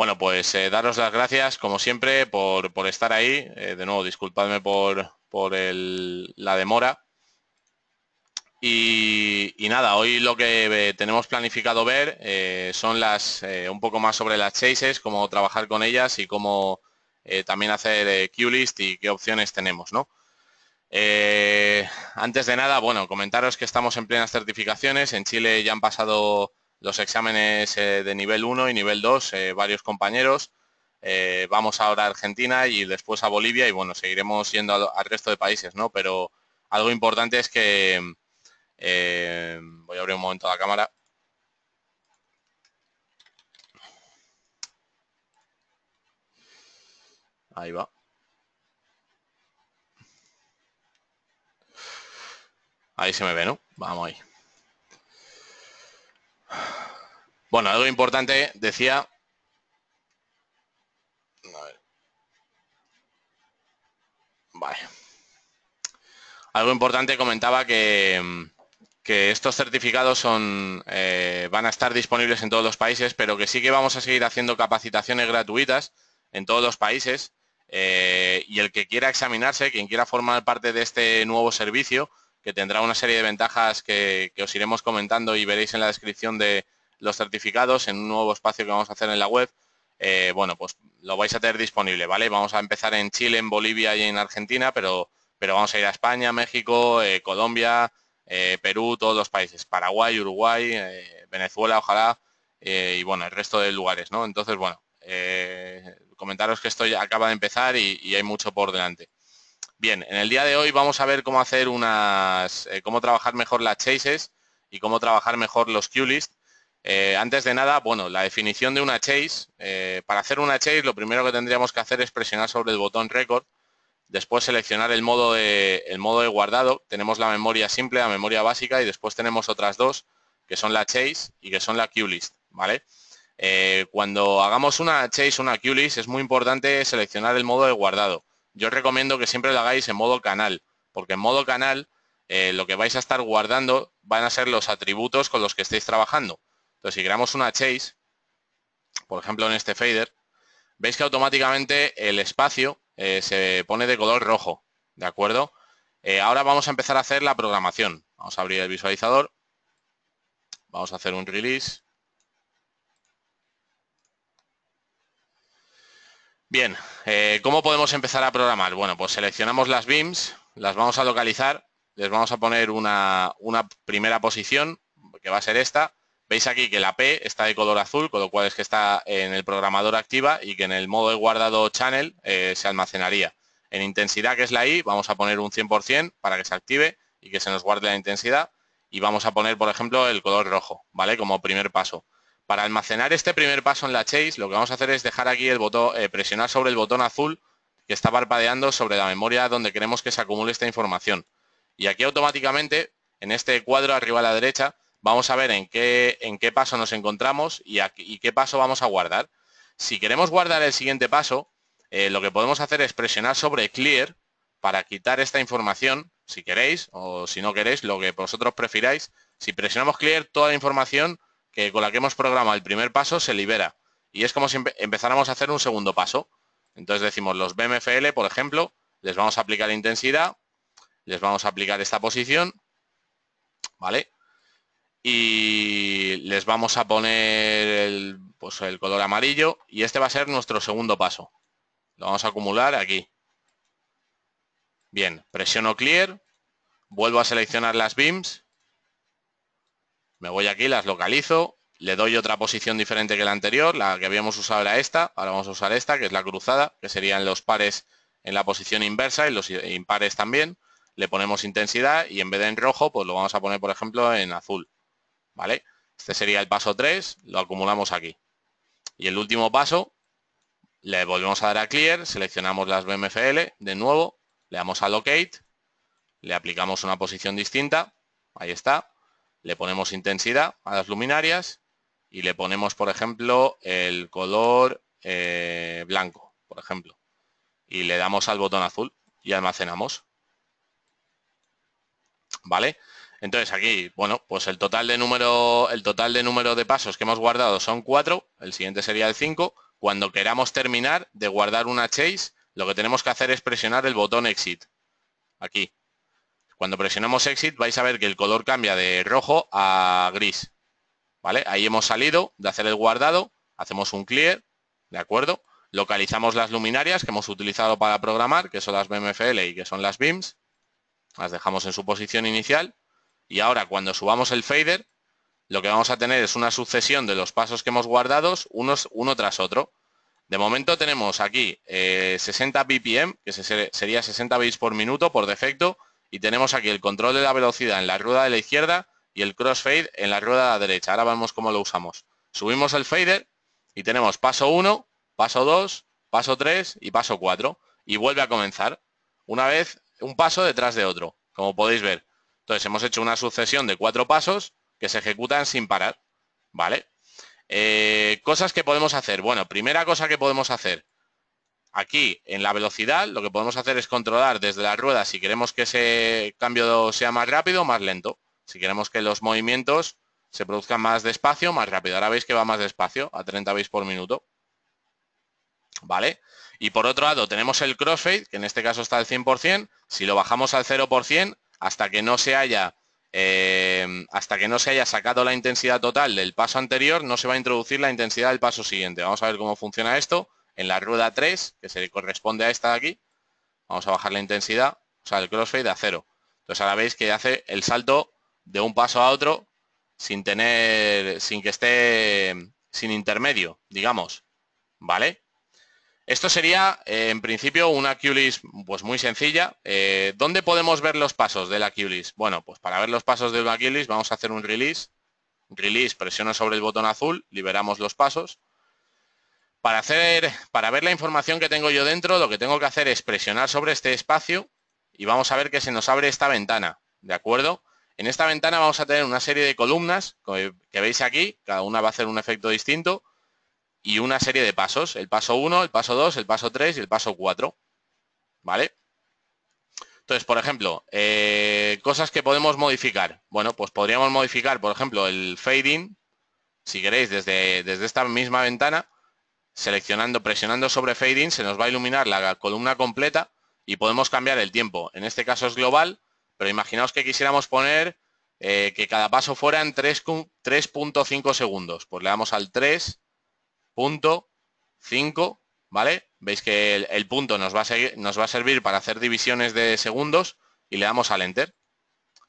Bueno, pues eh, daros las gracias, como siempre, por, estar ahí. Eh, de nuevo, disculpadme por, la demora. Y, nada, hoy lo que eh, tenemos planificado ver son las un poco más sobre las chases, cómo trabajar con ellas y cómo también hacer que list y qué opciones tenemos, ¿no? antes de nada, bueno, comentaros que estamos en plenas certificaciones. En Chile ya han pasado los exámenes eh, de nivel 1 y nivel 2, eh, varios compañeros. Eh, vamos ahora a Argentina y después a Bolivia y bueno, seguiremos yendo al, al resto de países, ¿no? Pero algo importante es que... voy a abrir un momento la cámara. Ahí va. Ahí se me ve, ¿no? Vamos ahí. Bueno, algo importante, decía... Algo importante comentaba que, estos certificados son, eh, van a estar disponibles en todos los países, pero que sí que vamos a seguir haciendo capacitaciones gratuitas en todos los países. Eh, y el que quiera examinarse, quien quiera formar parte de este nuevo servicio, que tendrá una serie de ventajas que, os iremos comentando y veréis en la descripción de los certificados en un nuevo espacio que vamos a hacer en la web. Eh, bueno, pues lo vais a tener disponible, ¿vale? Vamos a empezar en Chile, en Bolivia y en Argentina, pero, pero vamos a ir a España, México, eh, Colombia, eh, Perú, todos los países, Paraguay, Uruguay, Venezuela, ojalá, y bueno, el resto de lugares, ¿no? Entonces, bueno, comentaros que esto acaba de empezar y hay mucho por delante. Bien, en el día de hoy vamos a ver cómo hacer unas, eh, cómo trabajar mejor las chases y cómo trabajar mejor los Q-list. Eh, antes de nada, bueno, la definición de una chase. Eh, para hacer una chase lo primero que tendríamos que hacer es presionar sobre el botón record, después seleccionar el modo de, el modo de guardado. Tenemos la memoria simple, la memoria básica y después tenemos otras dos que son la chase y que son la Q-list, ¿vale? cuando hagamos una chase, una Q-list es muy importante seleccionar el modo de guardado yo recomiendo que siempre lo hagáis en modo canal, porque en modo canal eh, lo que vais a estar guardando van a ser los atributos con los que estéis trabajando. Entonces, si creamos una chase, por ejemplo en este fader, veis que automáticamente el espacio eh, se pone de color rojo, ¿de acuerdo? Eh, ahora vamos a empezar a hacer la programación. Vamos a abrir el visualizador, vamos a hacer un release, Bien, eh, ¿cómo podemos empezar a programar? Bueno, pues seleccionamos las beams, las vamos a localizar, les vamos a poner una, primera posición, que va a ser esta. Veis aquí que la P está de color azul, con lo cual es que está en el programador activa y que en el modo de guardado channel eh, se almacenaría. En intensidad, que es la I, vamos a poner un 100% para que se active y que se nos guarde la intensidad. Y vamos a poner, por ejemplo, el color rojo, ¿vale? Como primer paso. Para almacenar este primer paso en la chase, lo que vamos a hacer es dejar aquí el botón, eh, presionar sobre el botón azul que está parpadeando sobre la memoria donde queremos que se acumule esta información. Y aquí automáticamente, en este cuadro arriba a la derecha, vamos a ver en qué, en qué paso nos encontramos y, qué paso vamos a guardar. Si queremos guardar el siguiente paso, eh, lo que podemos hacer es presionar sobre Clear para quitar esta información, si queréis, o si no queréis, lo que vosotros prefiráis. Si presionamos Clear, toda la información que con la que hemos programado el primer paso se libera. Y es como si empezáramos a hacer un segundo paso. Entonces decimos los BMFL, por ejemplo, les vamos a aplicar intensidad, les vamos a aplicar esta posición, ¿vale? Y les vamos a poner el, pues el color amarillo y este va a ser nuestro segundo paso. Lo vamos a acumular aquí. Bien, presiono clear, vuelvo a seleccionar las beams me voy aquí, las localizo, le doy otra posición diferente que la anterior, la que habíamos usado era esta, ahora vamos a usar esta, que es la cruzada, que serían los pares en la posición inversa y los impares también. Le ponemos intensidad y en vez de en rojo, pues lo vamos a poner, por ejemplo, en azul. ¿Vale? Este sería el paso 3, lo acumulamos aquí. Y el último paso, le volvemos a dar a Clear, seleccionamos las BMFL de nuevo, le damos a Locate, le aplicamos una posición distinta, ahí está, le ponemos intensidad a las luminarias y le ponemos, por ejemplo, el color eh, blanco, por ejemplo. Y le damos al botón azul y almacenamos. ¿Vale? Entonces aquí, bueno, pues el total de número, el total de número de pasos que hemos guardado son cuatro, el siguiente sería el 5. Cuando queramos terminar de guardar una chase, lo que tenemos que hacer es presionar el botón exit. Aquí. Cuando presionamos Exit vais a ver que el color cambia de rojo a gris. ¿Vale? Ahí hemos salido de hacer el guardado, hacemos un clear, ¿de acuerdo? Localizamos las luminarias que hemos utilizado para programar, que son las BMFL y que son las BIMs. Las dejamos en su posición inicial. Y ahora cuando subamos el fader, lo que vamos a tener es una sucesión de los pasos que hemos guardado unos, uno tras otro. De momento tenemos aquí 60 eh, BPM, que sería 60 bits por minuto por defecto, y tenemos aquí el control de la velocidad en la rueda de la izquierda y el crossfade en la rueda de la derecha. Ahora vamos cómo lo usamos. Subimos el fader y tenemos paso 1, paso 2, paso 3 y paso 4 y vuelve a comenzar una vez un paso detrás de otro, como podéis ver. Entonces hemos hecho una sucesión de cuatro pasos que se ejecutan sin parar, ¿vale? Eh, cosas que podemos hacer. Bueno, primera cosa que podemos hacer, Aquí, en la velocidad, lo que podemos hacer es controlar desde la rueda si queremos que ese cambio sea más rápido o más lento. Si queremos que los movimientos se produzcan más despacio, más rápido. Ahora veis que va más despacio, a 30 bits por minuto. ¿Vale? Y por otro lado, tenemos el crossfade, que en este caso está al 100%. Si lo bajamos al 0%, hasta que eh, hasta que no se haya sacado la intensidad total del paso anterior, no se va a introducir la intensidad del paso siguiente. Vamos a ver cómo funciona esto en la rueda 3, que se le corresponde a esta de aquí, vamos a bajar la intensidad, o sea, el crossfade a cero. Entonces ahora veis que hace el salto de un paso a otro sin tener, sin que esté, sin intermedio, digamos, ¿vale? Esto sería, eh, en principio, una QLIS pues, muy sencilla. Eh, ¿Dónde podemos ver los pasos de la q Bueno, pues para ver los pasos de la q vamos a hacer un release. Release, presiono sobre el botón azul, liberamos los pasos. Para, hacer, para ver la información que tengo yo dentro, lo que tengo que hacer es presionar sobre este espacio y vamos a ver que se nos abre esta ventana, ¿de acuerdo? En esta ventana vamos a tener una serie de columnas que, veis aquí, cada una va a hacer un efecto distinto y una serie de pasos, el paso 1, el paso 2, el paso 3 y el paso 4, ¿vale? Entonces, por ejemplo, eh, cosas que podemos modificar. Bueno, pues podríamos modificar, por ejemplo, el fading, si queréis, desde, desde esta misma ventana, Seleccionando, presionando sobre Fading, se nos va a iluminar la columna completa y podemos cambiar el tiempo. En este caso es global, pero imaginaos que quisiéramos poner eh, que cada paso fuera en 3.5 segundos. Pues le damos al 3.5, ¿vale? Veis que el, punto nos va, a servir para hacer divisiones de segundos y le damos al Enter,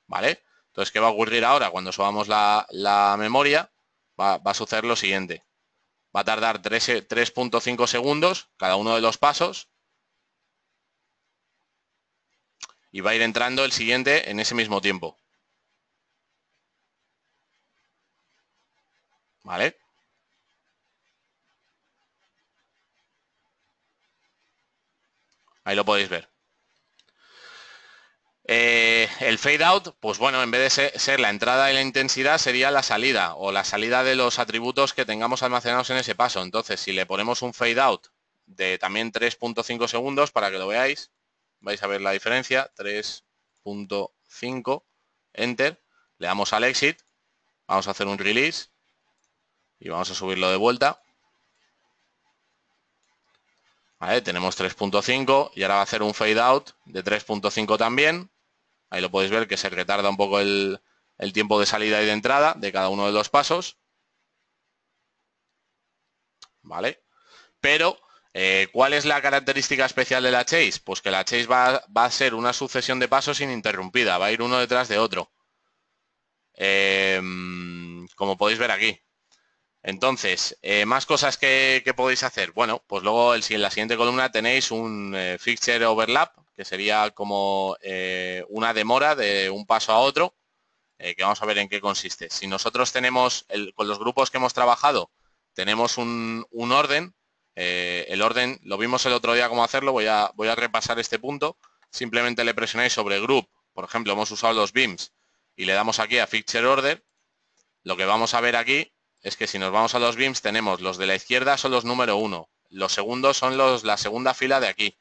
¿vale? Entonces, ¿qué va a ocurrir ahora? Cuando subamos la, memoria, va a suceder lo siguiente va a tardar 3.5 segundos cada uno de los pasos y va a ir entrando el siguiente en ese mismo tiempo. ¿Vale? Ahí lo podéis ver. Eh, el fade out, pues bueno, en vez de ser, la entrada y la intensidad, sería la salida o la salida de los atributos que tengamos almacenados en ese paso. Entonces, si le ponemos un fade out de también 3.5 segundos para que lo veáis, vais a ver la diferencia, 3.5, enter, le damos al exit, vamos a hacer un release y vamos a subirlo de vuelta. tenemos 3.5 y ahora va a hacer un fade out de 3.5 también Ahí lo podéis ver que se retarda un poco el, tiempo de salida y de entrada de cada uno de los pasos. ¿Vale? Pero, eh, ¿cuál es la característica especial de la chase? Pues que la chase va, a ser una sucesión de pasos ininterrumpida, va a ir uno detrás de otro. Em, como podéis ver aquí. Entonces, eh, más cosas que, podéis hacer. Bueno, pues luego en la siguiente columna tenéis un eh, fixture overlap, que sería como eh, una demora de un paso a otro, eh, que vamos a ver en qué consiste. Si nosotros tenemos, con los grupos que hemos trabajado, tenemos un, orden, eh, el orden lo vimos el otro día cómo hacerlo, voy a, voy a repasar este punto, simplemente le presionáis sobre group, por ejemplo, hemos usado los beams, y le damos aquí a Fixture Order, lo que vamos a ver aquí es que si nos vamos a los beams, tenemos los de la izquierda son los número uno, los segundos son los, la segunda fila de aquí,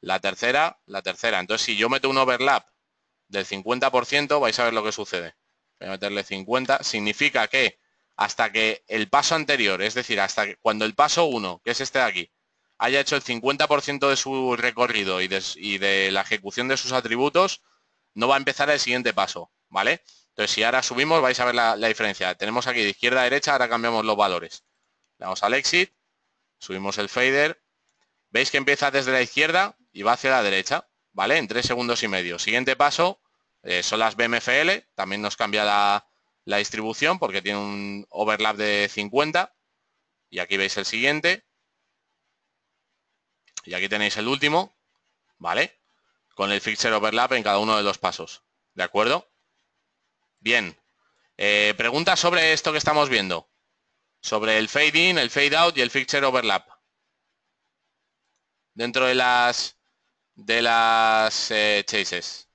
la tercera, la tercera. Entonces, si yo meto un overlap del 50%, vais a ver lo que sucede. Voy a meterle 50. Significa que hasta que el paso anterior, es decir, hasta que cuando el paso 1, que es este de aquí, haya hecho el 50% de su recorrido y de, la ejecución de sus atributos, no va a empezar el siguiente paso, ¿vale? Entonces, si ahora subimos, vais a ver la, la diferencia. Tenemos aquí de izquierda a derecha, ahora cambiamos los valores. Le damos al exit, subimos el fader. ¿Veis que empieza desde la izquierda? y va hacia la derecha, ¿vale? En tres segundos y medio. Siguiente paso eh, son las BMFL, también nos cambia la, distribución porque tiene un overlap de 50 y aquí veis el siguiente y aquí tenéis el último, ¿vale? Con el fixer overlap en cada uno de los pasos, ¿de acuerdo? Bien, eh, preguntas sobre esto que estamos viendo, sobre el fade in, el fade out y el fixture overlap. Dentro de las de las eh, chases.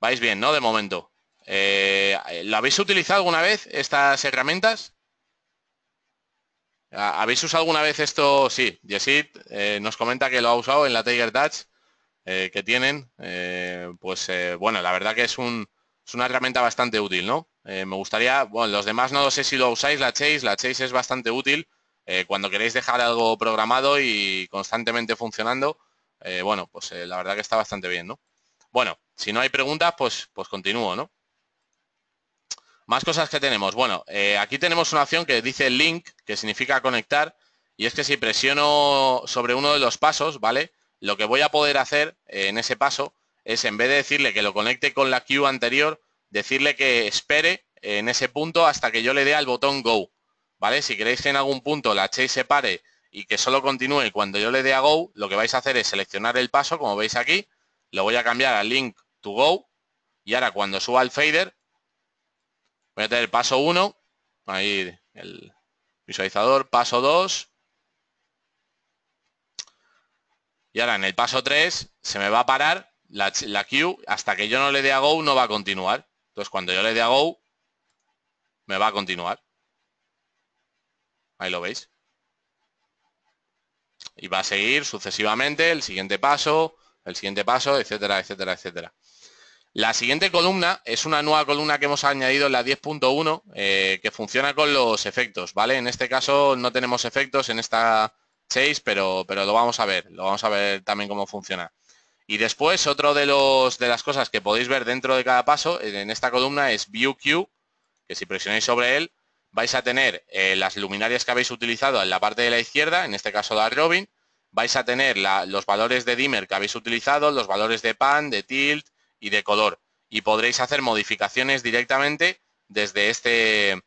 ¿Vais bien, no? De momento. Eh, ¿lo habéis utilizado alguna vez estas herramientas? Ah, ¿Habéis usado alguna vez esto? Sí, Yesid eh, nos comenta que lo ha usado en la Tiger Touch que tienen. pues bueno, la verdad que es, un, es, una herramienta bastante útil, ¿no? me gustaría, bueno, los demás no sé si lo usáis, la Chase, la Chase es bastante útil cuando queréis dejar algo programado y constantemente funcionando. Eh, bueno, pues eh, la verdad que está bastante bien, Bueno, si no hay preguntas, pues, pues continúo, ¿no? Más cosas que tenemos. Bueno, eh, aquí tenemos una opción que dice link, que significa conectar, y es que si presiono sobre uno de los pasos, ¿vale? Lo que voy a poder hacer en ese paso es, en vez de decirle que lo conecte con la queue anterior, decirle que espere en ese punto hasta que yo le dé al botón Go, ¿vale? Si queréis que en algún punto la chase se pare y que solo continúe cuando yo le dé a Go, lo que vais a hacer es seleccionar el paso, como veis aquí, lo voy a cambiar al link to Go y ahora cuando suba al fader, voy a tener paso 1, ahí el visualizador, paso 2, y ahora en el paso 3 se me va a parar la, la queue, hasta que yo no le dé a Go no va a continuar. Entonces cuando yo le dé a Go, me va a continuar. Ahí lo veis. Y va a seguir sucesivamente el siguiente paso, el siguiente paso, etcétera, etcétera, etcétera. La siguiente columna es una nueva columna que hemos añadido en la 10.1 eh, que funciona con los efectos, ¿vale? En este caso no tenemos efectos en esta 6, pero, pero lo vamos a ver, lo vamos a ver también cómo funciona. Y después, otro de, los, de las cosas que podéis ver dentro de cada paso en esta columna es View Queue, que si presionáis sobre él, vais a tener eh, las luminarias que habéis utilizado en la parte de la izquierda, en este caso la Robin, vais a tener los valores de dimmer que habéis utilizado, los valores de pan, de tilt y de color. Y podréis hacer modificaciones directamente desde este,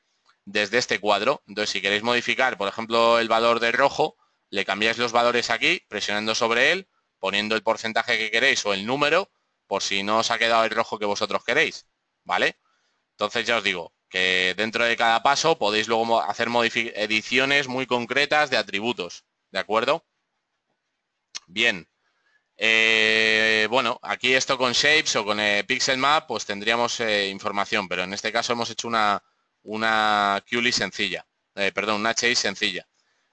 desde este cuadro. Entonces, si queréis modificar, por ejemplo, el valor de rojo, le cambiáis los valores aquí, presionando sobre él, poniendo el porcentaje que queréis o el número, por si no os ha quedado el rojo que vosotros queréis. ¿Vale? Entonces, ya os digo, que dentro de cada paso podéis luego hacer ediciones muy concretas de atributos, ¿de acuerdo? Bien. Eh, bueno, aquí esto con Shapes o con eh, Pixel Map, pues tendríamos eh, información, pero en este caso hemos hecho una, una QLI sencilla, perdón, una chase sencilla.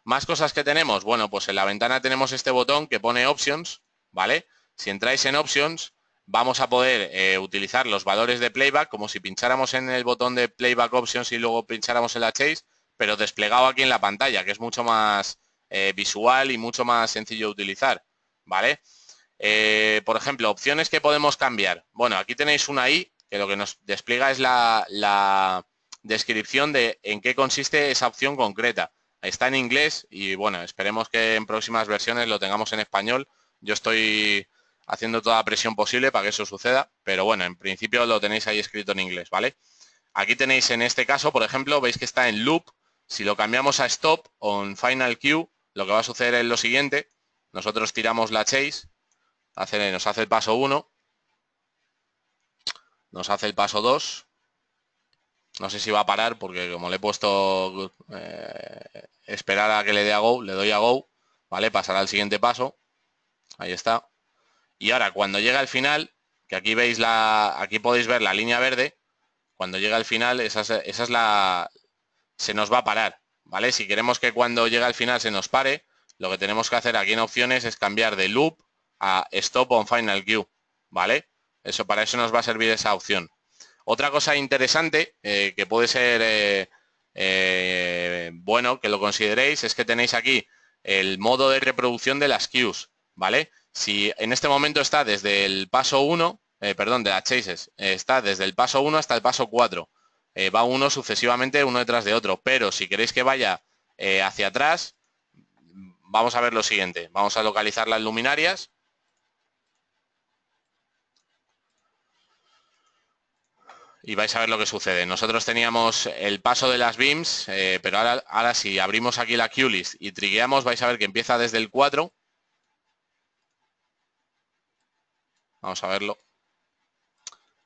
Más cosas que tenemos, bueno, pues en la ventana tenemos este botón que pone Options, ¿vale? Si entráis en Options, vamos a poder eh, utilizar los valores de playback como si pincháramos en el botón de playback options y luego pincháramos en la chase, pero desplegado aquí en la pantalla, que es mucho más eh, visual y mucho más sencillo de utilizar. ¿Vale? Eh, por ejemplo, opciones que podemos cambiar. Bueno, aquí tenéis una I, que lo que nos despliega es la, la descripción de en qué consiste esa opción concreta. Está en inglés y bueno, esperemos que en próximas versiones lo tengamos en español. Yo estoy haciendo toda la presión posible para que eso suceda, pero bueno, en principio lo tenéis ahí escrito en inglés, ¿vale? Aquí tenéis en este caso, por ejemplo, veis que está en loop, si lo cambiamos a stop o en final queue, lo que va a suceder es lo siguiente, nosotros tiramos la chase, hace, nos hace el paso 1, nos hace el paso 2, no sé si va a parar porque como le he puesto eh, esperar a que le dé a go, le doy a go, ¿vale? Pasará al siguiente paso, ahí está, y ahora, cuando llega al final, que aquí veis la, aquí podéis ver la línea verde, cuando llega al final, esa es, la, se nos va a parar, ¿vale? Si queremos que cuando llega al final se nos pare, lo que tenemos que hacer aquí en opciones es cambiar de loop a stop on final queue, ¿vale? Eso, para eso nos va a servir esa opción. Otra cosa interesante eh, que puede ser eh, eh, bueno que lo consideréis es que tenéis aquí el modo de reproducción de las queues, ¿vale? Si en este momento está desde el paso 1, eh, perdón, de las chases, eh, está desde el paso 1 hasta el paso 4. Eh, va uno sucesivamente, uno detrás de otro. Pero si queréis que vaya hacia atrás, vamos a ver lo siguiente. Vamos a localizar las luminarias. Y vais a ver lo que sucede. Nosotros teníamos el paso de las beams, pero ahora, ahora si abrimos aquí la q y trigueamos, vais a ver que empieza desde el 4 Vamos a verlo.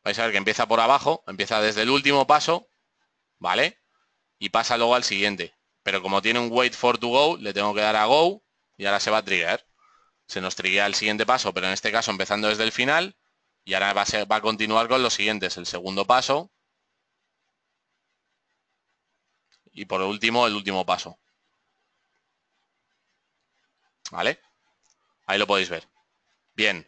Vais a ver que empieza por abajo, empieza desde el último paso, ¿vale? Y pasa luego al siguiente. Pero como tiene un wait for to go, le tengo que dar a go y ahora se va a trigger. Se nos triguea el siguiente paso, pero en este caso empezando desde el final y ahora va a, va a continuar con los siguientes. El segundo paso y por último el último paso. ¿Vale? Ahí lo podéis ver. Bien,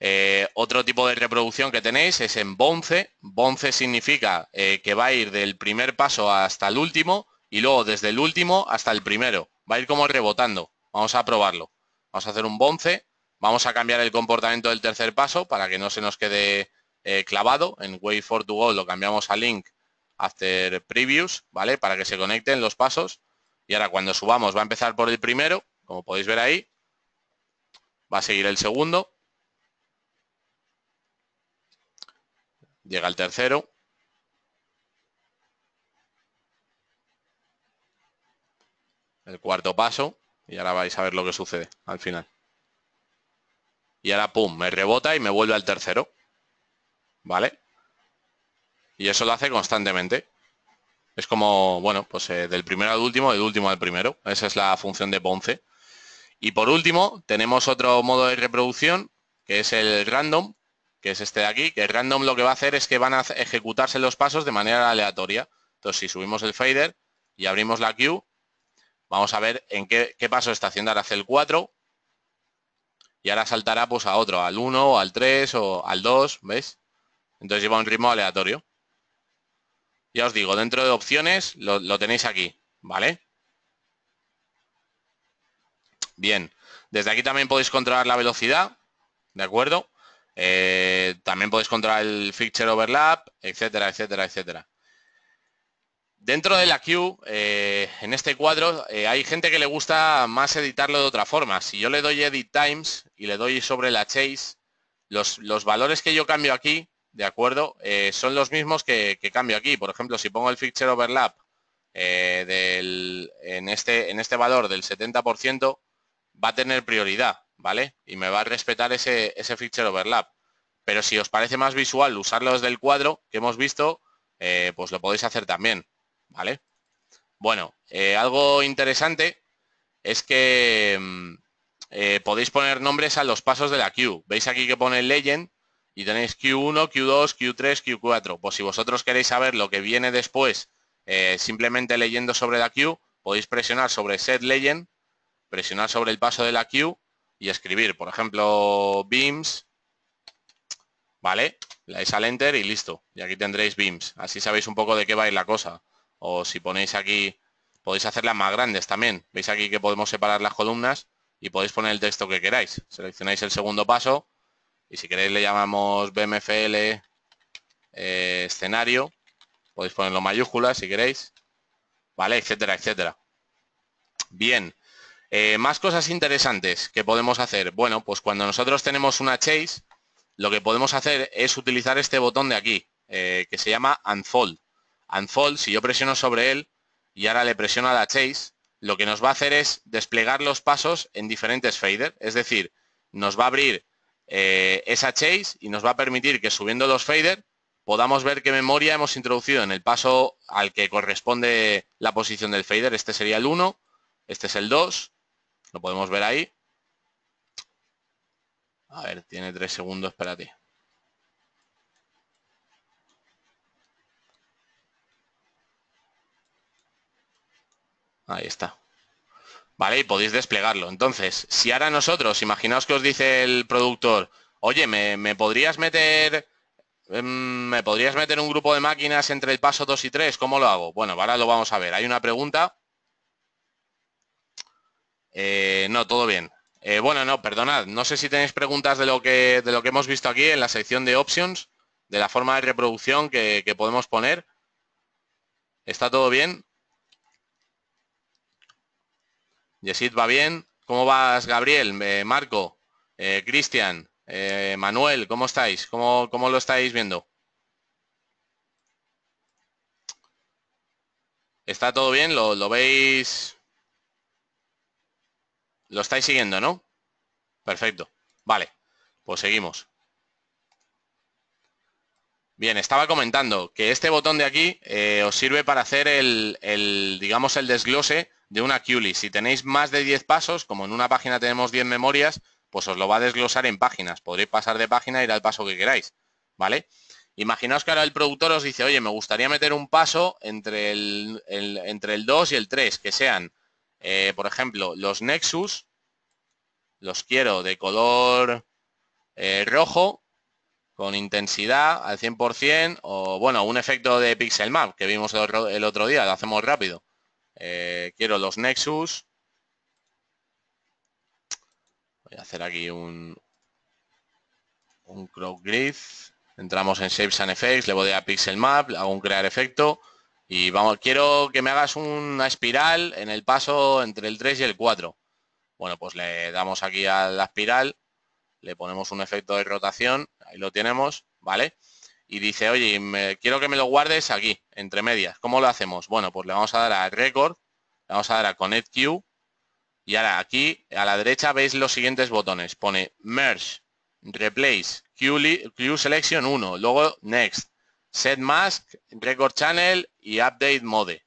eh, otro tipo de reproducción que tenéis es en bonce. Bonce significa eh, que va a ir del primer paso hasta el último y luego desde el último hasta el primero. Va a ir como rebotando. Vamos a probarlo. Vamos a hacer un bonce. Vamos a cambiar el comportamiento del tercer paso para que no se nos quede eh, clavado. En way for to go lo cambiamos a link after previews, ¿vale? Para que se conecten los pasos. Y ahora cuando subamos va a empezar por el primero, como podéis ver ahí. Va a seguir el segundo, Llega el tercero. El cuarto paso. Y ahora vais a ver lo que sucede al final. Y ahora, pum, me rebota y me vuelve al tercero. ¿Vale? Y eso lo hace constantemente. Es como, bueno, pues eh, del primero al último, del último al primero. Esa es la función de Ponce. Y por último, tenemos otro modo de reproducción, que es el random, que es este de aquí, que random lo que va a hacer es que van a ejecutarse los pasos de manera aleatoria. Entonces, si subimos el fader y abrimos la queue, vamos a ver en qué, paso está haciendo. Ahora hace el 4 y ahora saltará pues a otro, al 1, al 3 o al 2, ¿veis? Entonces lleva un ritmo aleatorio. Ya os digo, dentro de opciones lo, lo tenéis aquí, ¿vale? Bien, desde aquí también podéis controlar la velocidad, ¿de acuerdo? Eh, también podéis controlar el fixture overlap, etcétera, etcétera, etcétera. Dentro de la queue, eh, en este cuadro, eh, hay gente que le gusta más editarlo de otra forma. Si yo le doy Edit Times y le doy sobre la Chase, los, valores que yo cambio aquí, ¿de acuerdo? son los mismos que, cambio aquí. Por ejemplo, si pongo el fixture overlap este, en este valor del 70%, va a tener prioridad. ¿vale? Y me va a respetar ese, ese feature overlap. Pero si os parece más visual usarlo desde el cuadro que hemos visto, eh, pues lo podéis hacer también, ¿vale? Bueno, eh, algo interesante es que mm, eh, podéis poner nombres a los pasos de la queue. Veis aquí que pone legend y tenéis Q1, Q2, Q3, Q4. Pues si vosotros queréis saber lo que viene después, simplemente leyendo sobre la queue, podéis presionar sobre set legend, presionar sobre el paso de la queue y escribir, por ejemplo, beams, ¿vale? Le dais al enter y listo. Y aquí tendréis beams. Así sabéis un poco de qué va a ir la cosa. O si ponéis aquí, podéis hacerlas más grandes también. Veis aquí que podemos separar las columnas y podéis poner el texto que queráis. Seleccionáis el segundo paso y si queréis le llamamos BMFL eh, escenario. Podéis ponerlo mayúsculas si queréis. ¿Vale? Etcétera, etcétera. Bien. Eh, más cosas interesantes que podemos hacer. Bueno, pues cuando nosotros tenemos una chase, lo que podemos hacer es utilizar este botón de aquí, eh, que se llama Unfold. Unfold, si yo presiono sobre él y ahora le presiono a la chase, lo que nos va a hacer es desplegar los pasos en diferentes faders. Es decir, nos va a abrir eh, esa chase y nos va a permitir que subiendo los faders podamos ver qué memoria hemos introducido en el paso al que corresponde la posición del fader. Este sería el 1, este es el 2, lo podemos ver ahí. A ver, tiene tres segundos, ti. Ahí está. Vale, y podéis desplegarlo. Entonces, si ahora nosotros, imaginaos que os dice el productor, oye, me, me podrías meter em, me podrías meter un grupo de máquinas entre el paso 2 y 3, ¿cómo lo hago? Bueno, ahora lo vamos a ver. Hay una pregunta eh, no, todo bien. Eh, bueno, no, perdonad. No sé si tenéis preguntas de lo, que, de lo que hemos visto aquí en la sección de options, de la forma de reproducción que, podemos poner. ¿Está todo bien? Yesid va bien. ¿Cómo vas, Gabriel, eh, Marco, Cristian, Manuel? ¿Cómo estáis? ¿Cómo, lo estáis viendo? ¿Está todo bien? ¿Lo, lo veis ¿Lo estáis siguiendo, no? Perfecto. Vale, pues seguimos. Bien, estaba comentando que este botón de aquí eh, os sirve para hacer el, el, digamos, el desglose de una Qli. Si tenéis más de 10 pasos, como en una página tenemos 10 memorias, pues os lo va a desglosar en páginas. Podréis pasar de página e ir al paso que queráis, ¿vale? Imaginaos que ahora el productor os dice, oye, me gustaría meter un paso entre el, entre el 2 y el 3, que sean eh, por ejemplo, los Nexus los quiero de color eh, rojo con intensidad al 100% o, bueno, un efecto de pixel map que vimos el otro, día, lo hacemos rápido. Eh, quiero los Nexus. Voy a hacer aquí un, un crop grid. Entramos en Shapes and Effects, le voy a Pixel Map, hago un crear efecto y vamos, quiero que me hagas una espiral en el paso entre el 3 y el 4. Bueno, pues le damos aquí a la espiral, le ponemos un efecto de rotación, ahí lo tenemos, ¿vale? Y dice, oye, quiero que me lo guardes aquí, entre medias. ¿Cómo lo hacemos? Bueno, pues le vamos a dar a Record, le vamos a dar a Connect Queue y ahora aquí a la derecha veis los siguientes botones. Pone Merge, Replace, Queue, Queue Selection 1, luego Next, Set Mask, Record Channel y Update Mode,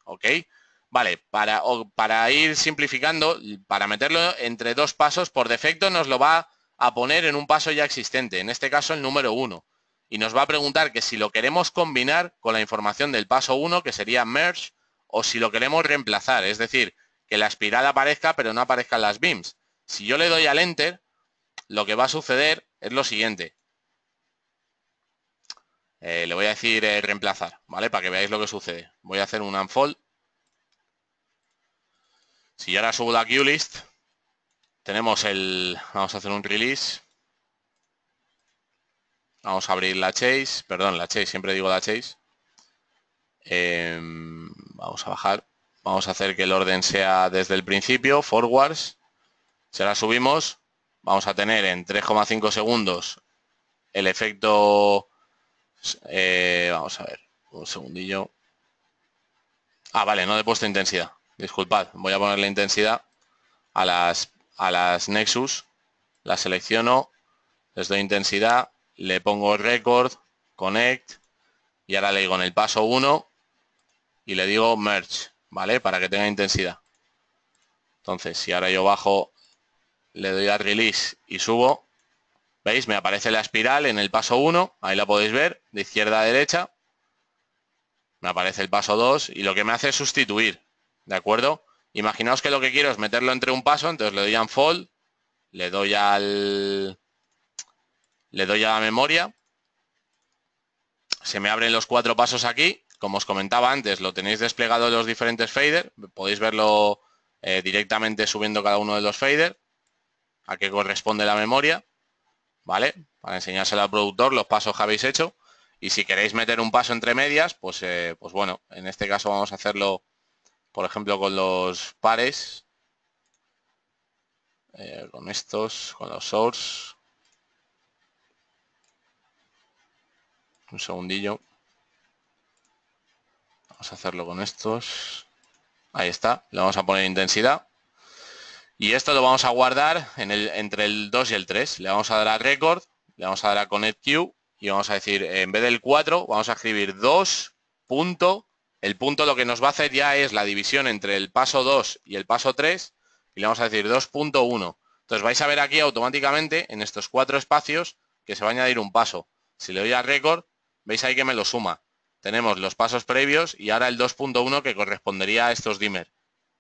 Vale, para, para ir simplificando, para meterlo entre dos pasos, por defecto nos lo va a poner en un paso ya existente, en este caso el número 1. Y nos va a preguntar que si lo queremos combinar con la información del paso 1, que sería merge, o si lo queremos reemplazar, es decir, que la espiral aparezca pero no aparezcan las beams. Si yo le doy al enter, lo que va a suceder es lo siguiente. Eh, le voy a decir eh, reemplazar, ¿vale? Para que veáis lo que sucede. Voy a hacer un unfold. Si ahora subo la queue list, tenemos el... Vamos a hacer un release. Vamos a abrir la chase. Perdón, la chase, siempre digo la chase. Em, vamos a bajar. Vamos a hacer que el orden sea desde el principio, forwards. Si ahora subimos, vamos a tener en 3,5 segundos el efecto eh, vamos a ver, un segundillo. Ah, vale, no he puesto intensidad. Disculpad, voy a ponerle intensidad a las, a las Nexus. La selecciono, les doy intensidad, le pongo record, connect y ahora le digo en el paso 1 y le digo merge, ¿vale? Para que tenga intensidad. Entonces, si ahora yo bajo, le doy a release y subo, ¿Veis? Me aparece la espiral en el paso 1, ahí la podéis ver, de izquierda a derecha. Me aparece el paso 2 y lo que me hace es sustituir, ¿de acuerdo? Imaginaos que lo que quiero es meterlo entre un paso, entonces le doy a Unfold, le doy al... Le doy a la memoria. Se me abren los cuatro pasos aquí. Como os comentaba antes, lo tenéis desplegado en los diferentes faders, Podéis verlo eh, directamente subiendo cada uno de los faders A qué corresponde la memoria. ¿vale? Para enseñárselo al productor los pasos que habéis hecho. Y si queréis meter un paso entre medias, pues, eh, pues bueno, en este caso vamos a hacerlo, por ejemplo, con los pares, eh, con estos, con los source. Un segundillo. Vamos a hacerlo con estos. Ahí está. Le vamos a poner intensidad. Y esto lo vamos a guardar el, entre el 2 y el 3. Le vamos a dar a record, le vamos a dar a connect queue y vamos a decir, en vez del 4, vamos a escribir 2 punto. El punto lo que nos va a hacer ya es la división entre el paso 2 y el paso 3 y le vamos a decir 2.1. Entonces vais a ver aquí automáticamente en estos cuatro espacios que se va a añadir un paso. Si le doy a record, veis ahí que me lo suma. Tenemos los pasos previos y ahora el 2.1 que correspondería a estos dimmer.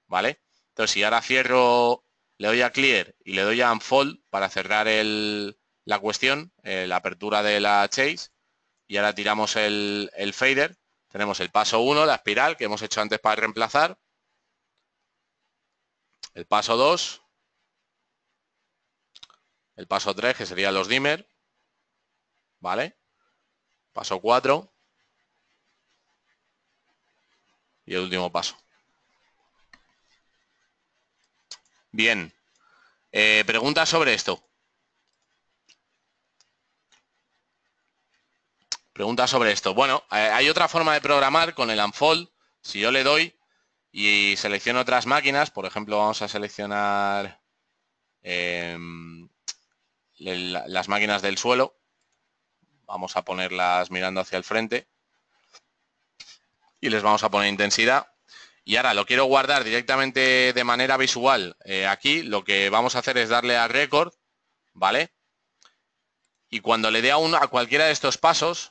¿Vale? Entonces si ahora cierro le doy a Clear y le doy a Unfold para cerrar la cuestión, eh, la apertura de la Chase. Y ahora tiramos el, el fader. Tenemos el paso 1, la espiral que hemos hecho antes para reemplazar. El paso 2. El paso 3, que serían los dimmer. ¿Vale? Paso 4. Y el último paso. Bien. Eh, preguntas sobre esto. Pregunta sobre esto. Bueno, eh, hay otra forma de programar con el unfold. Si yo le doy y selecciono otras máquinas, por ejemplo, vamos a seleccionar em, las máquinas del suelo. Vamos a ponerlas mirando hacia el frente. Y les vamos a poner intensidad. Y ahora lo quiero guardar directamente de manera visual eh, aquí. Lo que vamos a hacer es darle a record, ¿vale? Y cuando le dé a, uno, a cualquiera de estos pasos,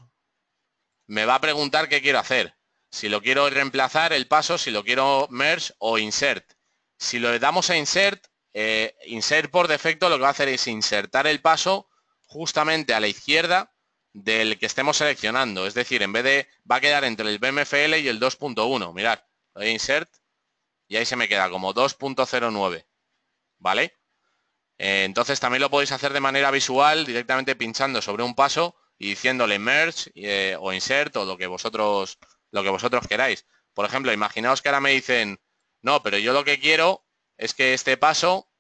me va a preguntar qué quiero hacer. Si lo quiero reemplazar el paso, si lo quiero merge o insert. Si lo damos a insert, eh, insert por defecto lo que va a hacer es insertar el paso justamente a la izquierda del que estemos seleccionando. Es decir, en vez de, va a quedar entre el BMFL y el 2.1. Mirad, insert y ahí se me queda como 2.09, ¿vale? Eh, entonces también lo podéis hacer de manera visual, directamente pinchando sobre un paso y diciéndole merge eh, o insert o lo que vosotros lo que vosotros queráis. Por ejemplo, imaginaos que ahora me dicen, no, pero yo lo que quiero es que este paso,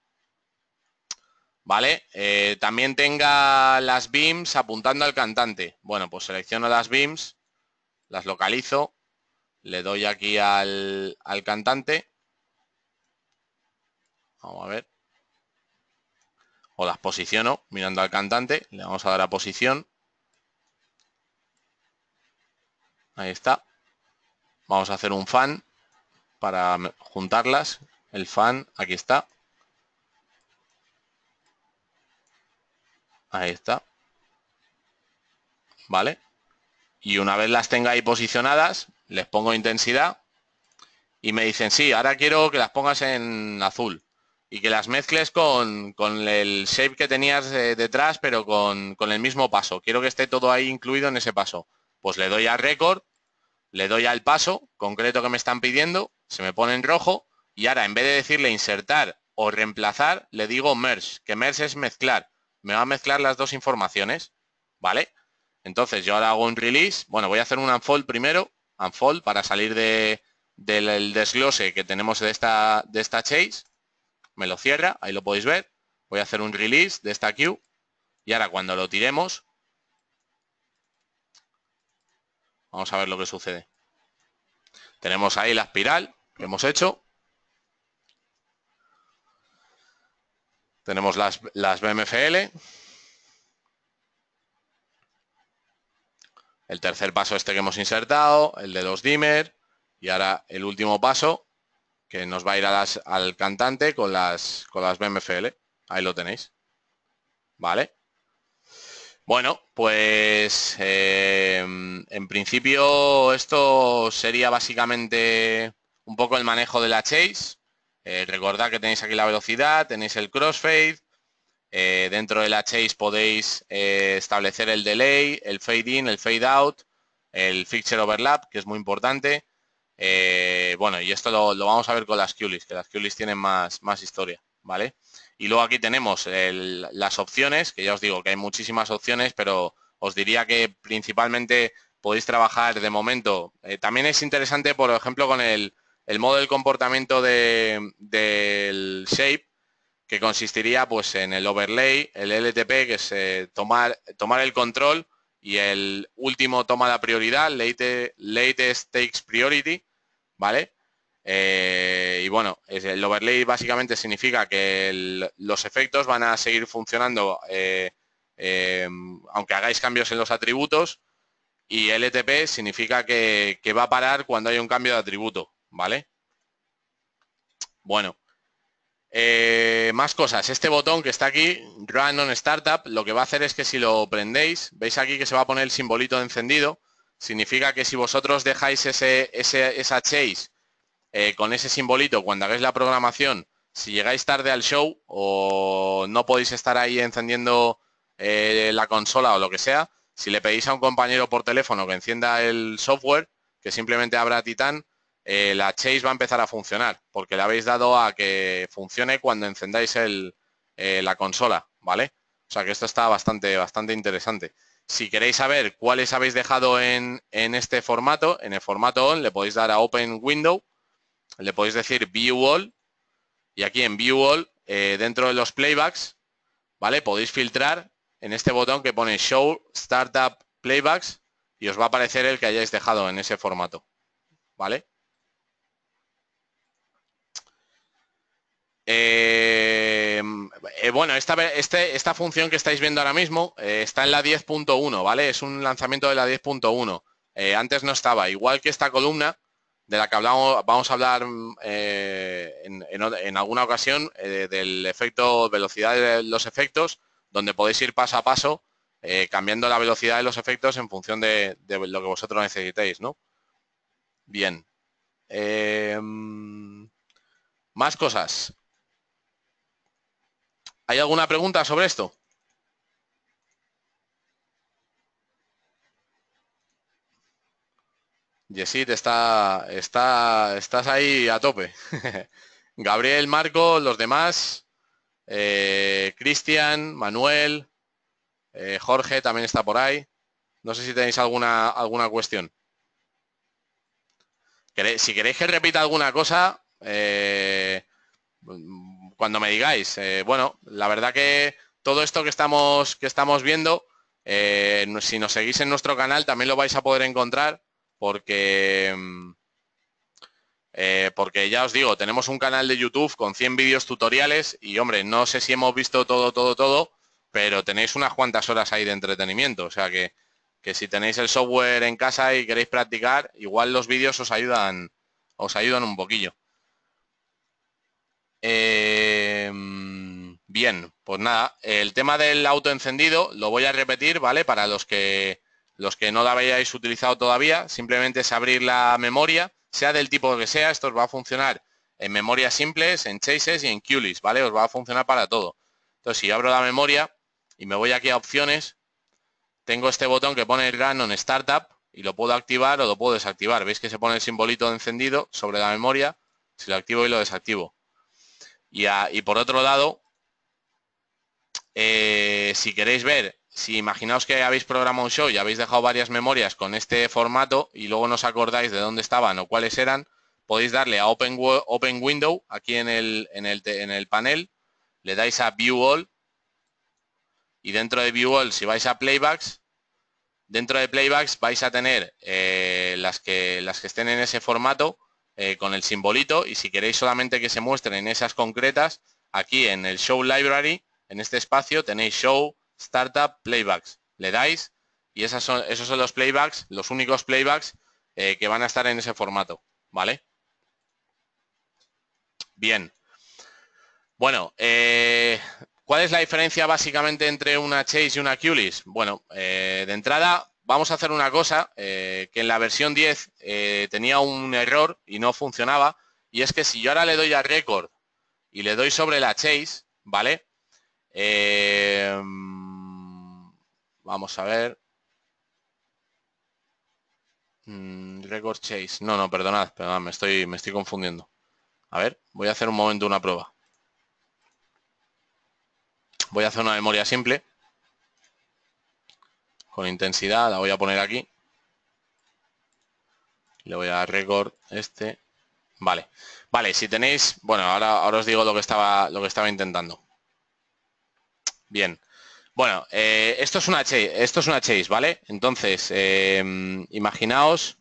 ¿vale? Eh, también tenga las beams apuntando al cantante. Bueno, pues selecciono las beams, las localizo le doy aquí al, cantante. Vamos a ver. O las posiciono mirando al cantante. Le vamos a dar a posición. Ahí está. Vamos a hacer un fan para juntarlas. El fan, aquí está. Ahí está. ¿Vale? Y una vez las tenga ahí posicionadas, les pongo intensidad y me dicen, sí, ahora quiero que las pongas en azul y que las mezcles con, el shape que tenías eh, detrás, pero con, con, el mismo paso. Quiero que esté todo ahí incluido en ese paso. Pues le doy a récord, le doy al paso concreto que me están pidiendo, se me pone en rojo y ahora en vez de decirle insertar o reemplazar, le digo merge, que merge es mezclar. Me va a mezclar las dos informaciones, ¿vale? Entonces yo ahora hago un release, bueno, voy a hacer un unfold primero unfold para salir de, del desglose que tenemos de esta, de esta chase. Me lo cierra, ahí lo podéis ver. Voy a hacer un release de esta queue y ahora cuando lo tiremos, vamos a ver lo que sucede. Tenemos ahí la espiral que hemos hecho. Tenemos las, las BMFL, el tercer paso este que hemos insertado, el de los dimmer y ahora el último paso que nos va a ir a las, al cantante con las, con las BMFL. Ahí lo tenéis. ¿Vale? Bueno, pues eh, en principio esto sería básicamente un poco el manejo de la chase. Eh, recordad que tenéis aquí la velocidad, tenéis el crossfade, eh, dentro de la chase podéis eh, establecer el delay, el fade in, el fade out, el fixture overlap, que es muy importante. Eh, bueno, y esto lo, vamos a ver con las QLIS, que las QLIS tienen más, más historia, ¿vale? Y luego aquí tenemos las opciones, que ya os digo que hay muchísimas opciones, pero os diría que principalmente podéis trabajar de momento. también es interesante, por ejemplo, con el, el modo del comportamiento del shape, que consistiría pues en el overlay, el LTP, que es eh, tomar, tomar el control y el último toma la prioridad, late, latest takes priority, ¿vale? Eh, y bueno, el overlay básicamente significa que los efectos van a seguir funcionando eh, em, aunque hagáis cambios en los atributos y LTP significa que, va a parar cuando hay un cambio de atributo, ¿vale? Bueno, eh, más cosas, este botón que está aquí, Run on Startup, lo que va a hacer es que si lo prendéis, veis aquí que se va a poner el simbolito encendido, significa que si vosotros dejáis ese, ese esa chase eh, con ese simbolito cuando hagáis la programación, si llegáis tarde al show o no podéis estar ahí encendiendo eh, la consola o lo que sea, si le pedís a un compañero por teléfono que encienda el software, que simplemente abra Titan, eh, la Chase va a empezar a funcionar, porque le habéis dado a que funcione cuando encendáis el, eh, la consola, ¿vale? O sea que esto está bastante, bastante interesante. Si queréis saber cuáles habéis dejado en, en este formato, en el formato ON, le podéis dar a Open Window, le podéis decir View All, y aquí en View All, eh, dentro de los playbacks, ¿vale? Podéis filtrar en este botón que pone Show Startup Playbacks y os va a aparecer el que hayáis dejado en ese formato, ¿vale? Eh, eh, bueno, este, esta, función que estáis viendo ahora mismo eh, está en la 10.1, ¿vale? Es un lanzamiento de la 10.1. antes no estaba. Igual que esta columna, de la que hablamos, vamos a hablar mm, en, alguna ocasión, del efecto, velocidad de los efectos, donde podéis ir paso a paso cambiando la velocidad de los efectos en función de, de lo que vosotros necesitéis, ¿no? Bien. Mm, más cosas. ¿Hay alguna pregunta sobre esto? Yesit, está, está, estás ahí a tope. Gabriel, Marco, los demás, eh, Cristian, Manuel, eh, Jorge también está por ahí. No sé si tenéis alguna, alguna cuestión. Si queréis que repita alguna cosa, eh, cuando me digáis, eh, bueno, la verdad que todo esto que estamos, que estamos viendo, eh, si nos seguís en nuestro canal también lo vais a poder encontrar porque, mm, eh, porque ya os digo, tenemos un canal de YouTube con 100 vídeos tutoriales y hombre, no sé si hemos visto todo, todo, todo, pero tenéis unas cuantas horas ahí de entretenimiento. O sea que, que si tenéis el software en casa y queréis practicar, igual los vídeos os ayudan, os ayudan un poquillo. Em, bien, pues nada, el tema del auto encendido lo voy a repetir, ¿vale? Para los que, los que no lo habéis utilizado todavía, simplemente es abrir la memoria, sea del tipo que sea, esto os va a funcionar en memoria simples, en chases y en Qlis, ¿vale? Os va a funcionar para todo. Entonces, si abro la memoria y me voy aquí a opciones, tengo este botón que pone Run on Startup y lo puedo activar o lo puedo desactivar. ¿Veis que se pone el simbolito de encendido sobre la memoria? Si lo activo y lo desactivo. Y, por otro lado, eh, si queréis ver, si imaginaos que habéis programado un show y habéis dejado varias memorias con este formato y luego no os acordáis de dónde estaban o cuáles eran, podéis darle a Open, open Window aquí en el, panel, le dais a View All y dentro de View All, si vais a Playbacks, dentro de Playbacks vais a tener eh, las, que, las que estén en ese formato eh, con el simbolito y si queréis solamente que se muestren esas concretas, aquí en el Show Library, en este espacio tenéis Show, Startup, Playbacks. Le dais y esas son, esos son los playbacks, los únicos playbacks eh, que van a estar en ese formato, ¿vale? Bien. Bueno, eh, ¿cuál es la diferencia básicamente entre una Chase y una Culis? Bueno, de entrada, vamos a hacer una cosa eh, que en la versión 10 eh, tenía un error y no funcionaba. Y es que si yo ahora le doy a record y le doy sobre la chase, ¿vale? Em, vamos a ver. Mm, record chase. No, no, perdonad, pero me estoy, me estoy confundiendo. A ver, voy a hacer un momento una prueba. Voy a hacer una memoria simple con intensidad, la voy a poner aquí. Le voy a dar record este. Vale. Vale, si tenéis, bueno, ahora, ahora os digo lo que estaba lo que estaba intentando. Bien. Bueno, eh, esto es una chase, esto es una chase, ¿vale? Entonces, eh, imaginaos,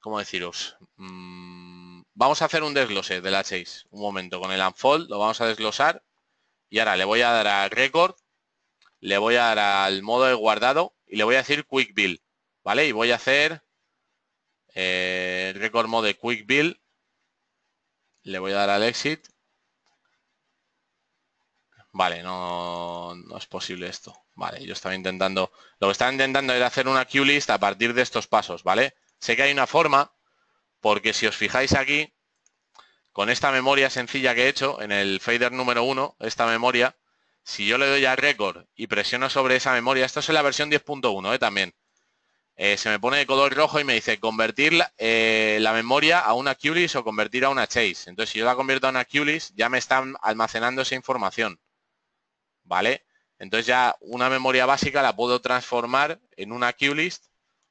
¿cómo deciros? Mm, vamos a hacer un desglose de la chase. Un momento, con el unfold lo vamos a desglosar. Y ahora le voy a dar a record le voy a dar al modo de guardado y le voy a decir Quick Build, ¿vale? Y voy a hacer eh, record mode de Quick Build. Le voy a dar al exit. Vale, no, no es posible esto. Vale, yo estaba intentando... Lo que estaba intentando era hacer una queue list a partir de estos pasos, ¿vale? Sé que hay una forma, porque si os fijáis aquí, con esta memoria sencilla que he hecho, en el fader número 1, esta memoria, si yo le doy a récord y presiono sobre esa memoria, esto es en la versión 10.1 ¿eh? también, eh, se me pone de color rojo y me dice convertir la eh, memoria a una QList o convertir a una Chase. Entonces, si yo la convierto a una QList, ya me están almacenando esa información. ¿Vale? Entonces ya una memoria básica la puedo transformar en una QList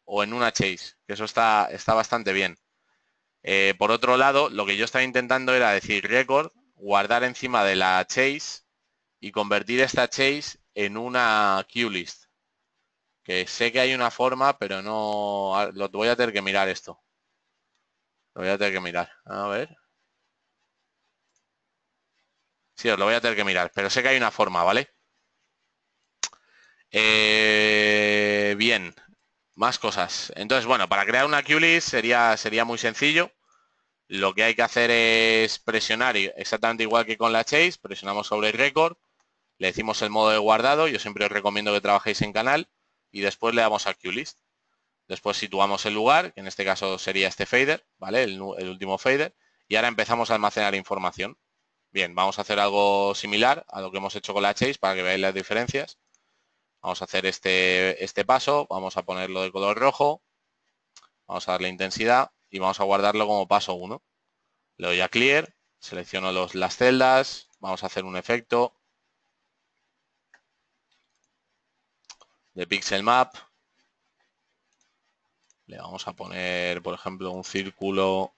o en una Chase, que eso está, está bastante bien. por otro lado, lo que yo estaba intentando era decir record, guardar encima de la Chase y convertir esta chase en una queue list. Que sé que hay una forma, pero no... Ah, lo voy a tener que mirar esto. Lo voy a tener que mirar. A ver. Sí, os lo voy a tener que mirar, pero sé que hay una forma, ¿vale? Eh, bien, más cosas. Entonces, bueno, para crear una queue list sería, sería muy sencillo. Lo que hay que hacer es presionar, exactamente igual que con la chase, presionamos sobre el récord le decimos el modo de guardado, yo siempre os recomiendo que trabajéis en canal y después le damos a QList. Después situamos el lugar, que en este caso sería este fader, ¿vale? El, último fader, y ahora empezamos a almacenar información. Bien, vamos a hacer algo similar a lo que hemos hecho con la Chase para que veáis las diferencias. Vamos a hacer este, este paso, vamos a ponerlo de color rojo, vamos a darle intensidad y vamos a guardarlo como paso 1. Le doy a clear, selecciono las celdas, vamos a hacer un efecto, de pixel map. Le vamos a poner, por ejemplo, un círculo.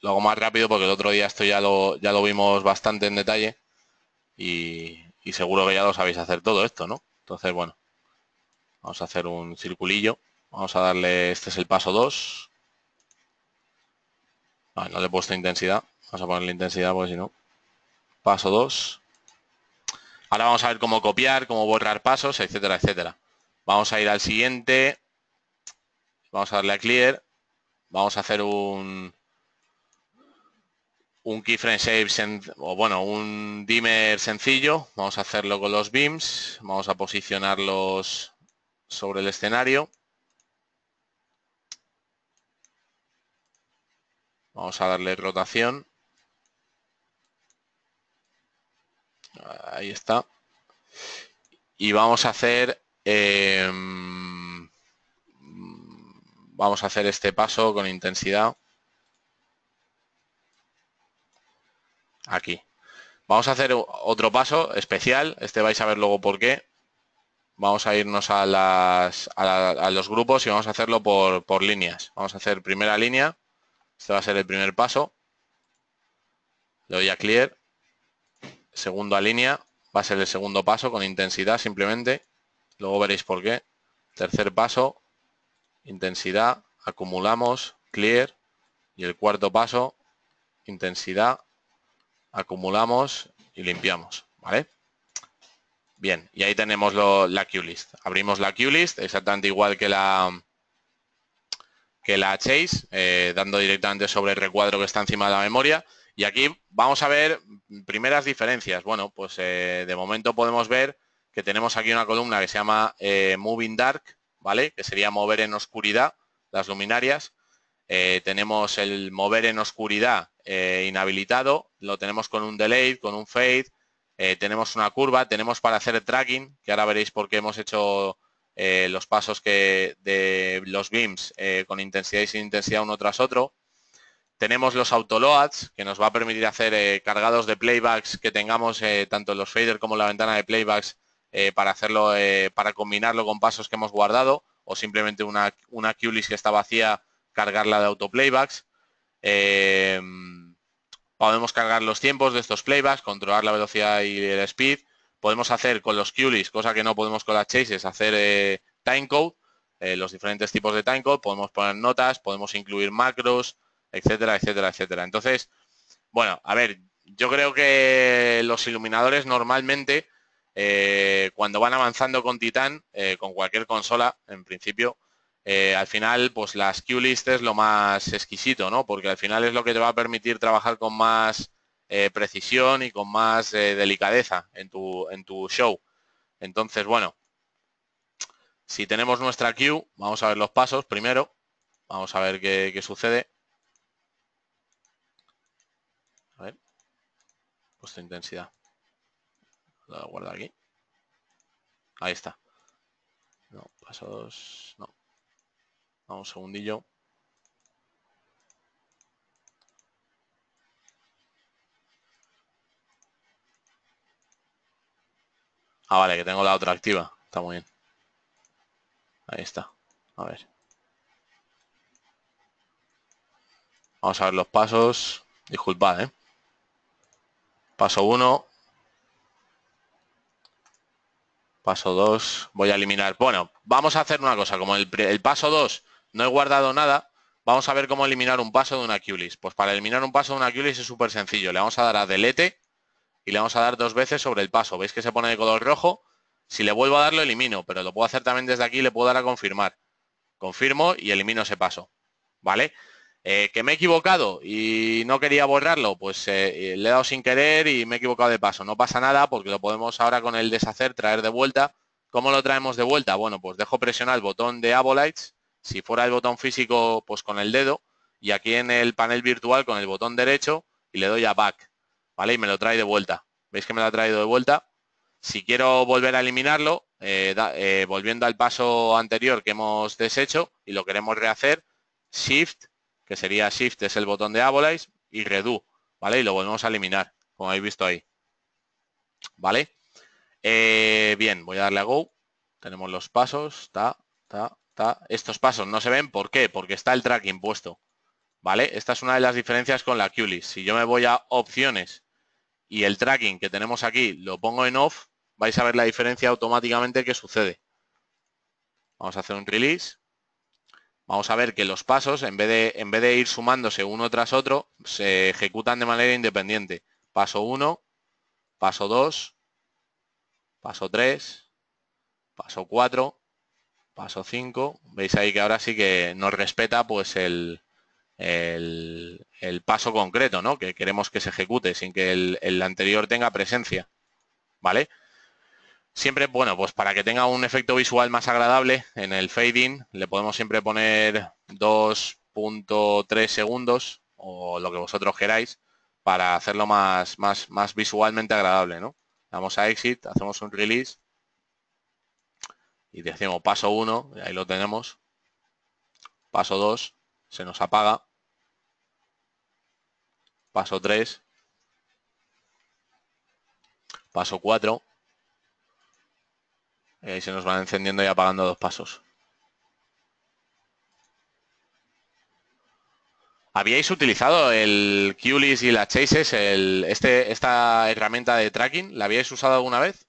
Lo hago más rápido porque el otro día esto ya lo, ya lo vimos bastante en detalle y, seguro que ya lo sabéis hacer todo esto, ¿no? Entonces, bueno, vamos a hacer un circulillo. Vamos a darle, este es el paso 2. no le he puesto intensidad. Vamos a ponerle intensidad porque si no. Paso 2. Ahora vamos a ver cómo copiar, cómo borrar pasos, etcétera, etcétera. Vamos a ir al siguiente. Vamos a darle a clear. Vamos a hacer un un keyframe shape o bueno, un dimmer sencillo. Vamos a hacerlo con los beams. Vamos a posicionarlos sobre el escenario. Vamos a darle rotación. Ahí está. Y vamos a hacer Em, vamos a hacer este paso con intensidad. Aquí. Vamos a hacer otro paso especial. Este vais a ver luego por qué. Vamos a irnos a, a, los grupos y vamos a hacerlo por, por líneas. Vamos a hacer primera línea. Este va a ser el primer paso. Le doy a clear. Segunda línea. Va a ser el segundo paso con intensidad simplemente. Luego veréis por qué. Tercer paso, intensidad, acumulamos, clear. Y el cuarto paso, intensidad, acumulamos y limpiamos. ¿Vale? Bien, y ahí tenemos la queue list. Abrimos la queue list exactamente igual que la que la chase, eh, dando directamente sobre el recuadro que está encima de la memoria. Y aquí vamos a ver primeras diferencias. Bueno, pues eh, de momento podemos ver que tenemos aquí una columna que se llama eh, Moving Dark, ¿vale? Que sería mover en oscuridad las luminarias. Eh, tenemos el mover en oscuridad eh, inhabilitado, lo tenemos con un delay, con un fade, tenemos una curva, tenemos para hacer tracking, que ahora veréis por qué hemos hecho los pasos que de los beams con intensidad y sin intensidad uno tras otro. Tenemos los autoloads, que nos va a permitir hacer cargados de playbacks que tengamos tanto los fader como la ventana de playbacks eh, para hacerlo, eh, para combinarlo con pasos que hemos guardado o simplemente una, una que está vacía, cargarla de autoplaybacks. Eh, podemos cargar los tiempos de estos playbacks, controlar la velocidad y el speed. Podemos hacer con los Qlis. cosa que no podemos con las chases, hacer timecode, los diferentes tipos de timecode. Podemos poner notas, podemos incluir macros, etcétera, etcétera, etcétera. Entonces, bueno, a ver, yo creo que los iluminadores normalmente eh, cuando van avanzando con Titan, eh, con cualquier consola, en principio, eh, al final, pues las queue list es lo más exquisito, ¿no? Porque al final es lo que te va a permitir trabajar con más precisión y con más delicadeza en tu, en tu show. Entonces, bueno, si tenemos nuestra queue, vamos a ver los pasos primero. Vamos a ver qué, sucede. A ver. Puesta intensidad. Lo voy a guardar aquí. Ahí está. No, pasos. No. Vamos, a un segundillo. Ah, vale, que tengo la otra activa. Está muy bien. Ahí está. A ver. Vamos a ver los pasos. Disculpad, ¿eh? Paso 1, Paso 2, voy a eliminar. Bueno, vamos a hacer una cosa, como el, paso 2 no he guardado nada, vamos a ver cómo eliminar un paso de una QLIS. Pues para eliminar un paso de una QList es súper sencillo. Le vamos a dar a delete y le vamos a dar dos veces sobre el paso. ¿Veis que se pone de color rojo? Si le vuelvo a dar lo elimino, pero lo puedo hacer también desde aquí, le puedo dar a confirmar. Confirmo y elimino ese paso. ¿Vale? Eh, que me he equivocado y no quería borrarlo, pues eh, eh, le he dado sin querer y me he equivocado de paso. No pasa nada porque lo podemos ahora con el deshacer traer de vuelta. ¿Cómo lo traemos de vuelta? Bueno, pues dejo presionar el botón de Abolites. Si fuera el botón físico, pues con el dedo. Y aquí en el panel virtual con el botón derecho y le doy a Back. ¿Vale? Y me lo trae de vuelta. ¿Veis que me lo ha traído de vuelta? Si quiero volver a eliminarlo, volviendo al paso anterior que hemos deshecho y lo queremos rehacer, Shift, que sería Shift es el botón de Abolais y Redo, ¿vale? Y lo volvemos a eliminar, como habéis visto ahí. ¿Vale? Eh, bien, voy a darle a Go. Tenemos los pasos, ta, ta, ta. Estos pasos no se ven, ¿por qué? Porque está el tracking puesto, ¿vale? Esta es una de las diferencias con la QLIS Si yo me voy a opciones y el tracking que tenemos aquí lo pongo en off, vais a ver la diferencia automáticamente que sucede. Vamos a hacer un release vamos a ver que los pasos, en vez de, en vez de ir sumándose uno tras otro, se ejecutan de manera independiente. Paso 1, paso 2, paso 3, paso 4, paso 5. Veis ahí que ahora sí que nos respeta pues el, el, paso concreto, ¿no? Que queremos que se ejecute sin que el, el anterior tenga presencia. ¿Vale? Siempre, bueno, pues para que tenga un efecto visual más agradable en el fading, le podemos siempre poner 2.3 segundos o lo que vosotros queráis para hacerlo más, más, visualmente agradable, ¿no? Damos a exit, hacemos un release y decimos paso 1, ahí lo tenemos. Paso 2, se nos apaga. Paso 3. Paso 4 Ahí eh, se nos van encendiendo y apagando dos pasos. ¿Habíais utilizado el QLIS y la Chases, este, esta herramienta de tracking? ¿La habíais usado alguna vez?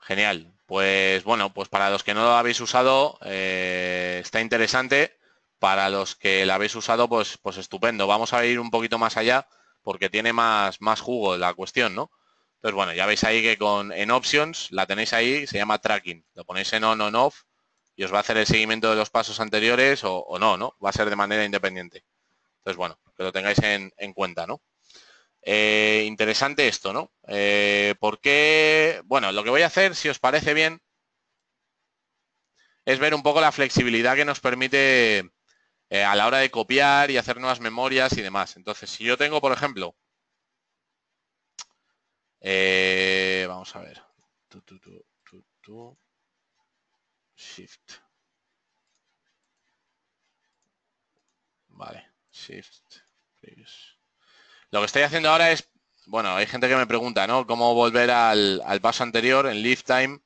Genial. Pues bueno, pues para los que no lo habéis usado, eh, está interesante. Para los que la habéis usado, pues, pues estupendo. Vamos a ir un poquito más allá porque tiene más, más jugo la cuestión, ¿no? Entonces, bueno, ya veis ahí que con en options la tenéis ahí, se llama tracking. Lo ponéis en on, on, off y os va a hacer el seguimiento de los pasos anteriores o, no, ¿no? Va a ser de manera independiente. Entonces, bueno, que lo tengáis en, cuenta, ¿no? Eh, interesante esto, ¿no? Eh, porque, bueno, lo que voy a hacer, si os parece bien, es ver un poco la flexibilidad que nos permite eh, a la hora de copiar y hacer nuevas memorias y demás. Entonces, si yo tengo, por ejemplo, eh, vamos a ver, shift, vale, shift, Lo que estoy haciendo ahora es, bueno, hay gente que me pregunta, ¿no? Cómo volver al, paso anterior en lifetime.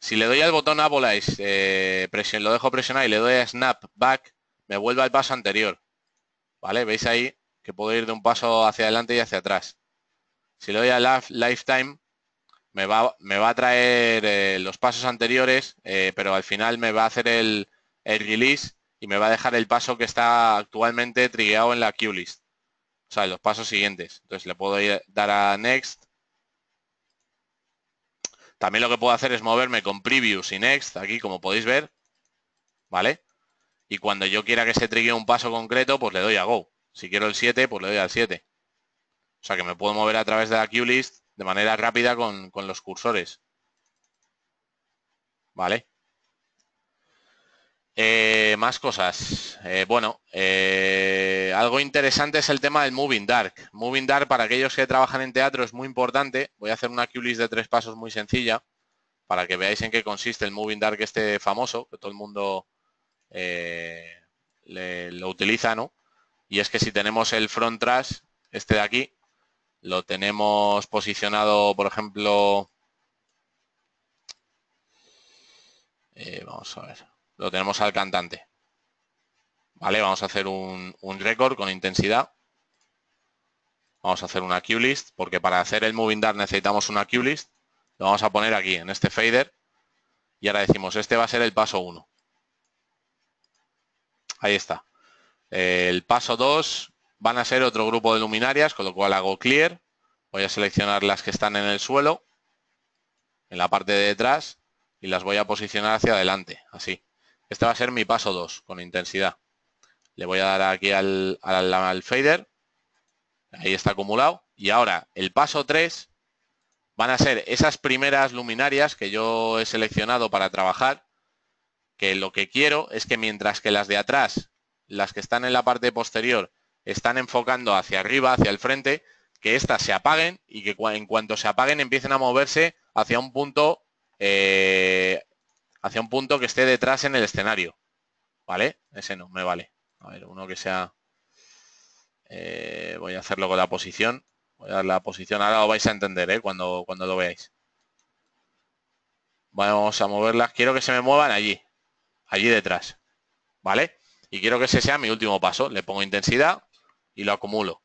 Si le doy al botón Abolize, eh, lo dejo presionado y le doy a Snap Back, me vuelvo al paso anterior. ¿Vale? ¿Veis ahí que puedo ir de un paso hacia adelante y hacia atrás? Si le doy a Lifetime, me va, me va a traer eh, los pasos anteriores, eh, pero al final me va a hacer el, el, release y me va a dejar el paso que está actualmente trigueado en la queue list. O sea, los pasos siguientes. Entonces le puedo dar a Next. También lo que puedo hacer es moverme con Previews y Next, aquí como podéis ver. ¿Vale? Y cuando yo quiera que se trigue un paso concreto, pues le doy a Go. Si quiero el 7, pues le doy al 7. O sea que me puedo mover a través de la QList list de manera rápida con, los cursores. Vale. Eh, más cosas. Eh, bueno, eh, algo interesante es el tema del Moving Dark. Moving Dark para aquellos que trabajan en teatro es muy importante. Voy a hacer una QList list de tres pasos muy sencilla para que veáis en qué consiste el Moving Dark este famoso, que todo el mundo eh, lo utiliza, ¿no? Y es que si tenemos el front trash, este de aquí, lo tenemos posicionado, por ejemplo, eh, vamos a ver, lo tenemos al cantante. Vale, vamos a hacer un, un récord con intensidad. Vamos a hacer una cue list, porque para hacer el moving dark necesitamos una cue list. Lo vamos a poner aquí, en este fader. Y ahora decimos, este va a ser el paso 1. Ahí está. El paso 2 van a ser otro grupo de luminarias, con lo cual hago clear. Voy a seleccionar las que están en el suelo, en la parte de detrás, y las voy a posicionar hacia adelante, así. Este va a ser mi paso 2 con intensidad. Le voy a dar aquí al, al, al fader. Ahí está acumulado. Y ahora el paso 3 van a ser esas primeras luminarias que yo he seleccionado para trabajar que lo que quiero es que mientras que las de atrás, las que están en la parte posterior, están enfocando hacia arriba, hacia el frente, que éstas se apaguen y que en cuanto se apaguen empiecen a moverse hacia un punto eh, hacia un punto que esté detrás en el escenario. ¿Vale? Ese no, me vale. A ver, uno que sea... Eh, voy a hacerlo con la posición. Voy a dar la posición. Ahora lo vais a entender ¿eh? cuando, cuando lo veáis. Vamos a moverlas. Quiero que se me muevan allí allí detrás, ¿vale? Y quiero que ese sea mi último paso. Le pongo intensidad y lo acumulo.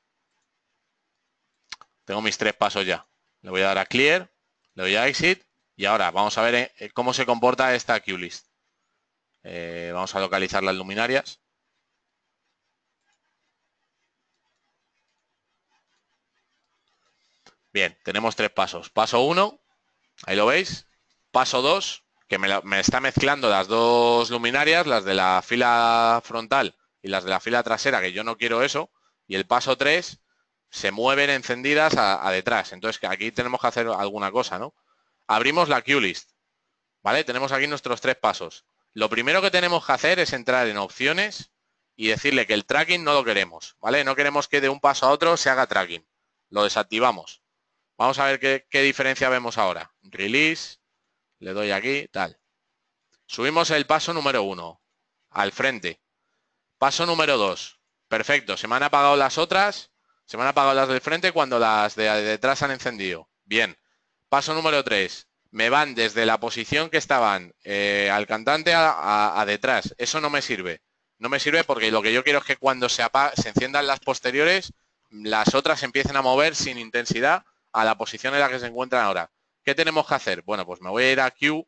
Tengo mis tres pasos ya. Le voy a dar a clear, le voy a exit y ahora vamos a ver eh, eh, cómo se comporta esta queue list. Eh, vamos a localizar las luminarias. Bien, tenemos tres pasos. Paso 1, ahí lo veis. Paso 2, que me, está mezclando las dos luminarias, las de la fila frontal y las de la fila trasera, que yo no quiero eso, y el paso 3 se mueven encendidas a, detrás. Entonces, aquí tenemos que hacer alguna cosa, ¿no? Abrimos la Qlist. list, ¿vale? Tenemos aquí nuestros tres pasos. Lo primero que tenemos que hacer es entrar en opciones y decirle que el tracking no lo queremos, ¿vale? No queremos que de un paso a otro se haga tracking. Lo desactivamos. Vamos a ver qué, qué diferencia vemos ahora. Release, le doy aquí, tal. Subimos el paso número uno, al frente. Paso número dos, perfecto, se me han apagado las otras, se me han apagado las del frente cuando las de, detrás han encendido. Bien, paso número tres, me van desde la posición que estaban eh, al cantante a, detrás. Eso no me sirve. No me sirve porque lo que yo quiero es que cuando se, se enciendan las posteriores, las otras empiecen a mover sin intensidad a la posición en la que se encuentran ahora. ¿Qué tenemos que hacer? Bueno, pues me voy a ir a Q,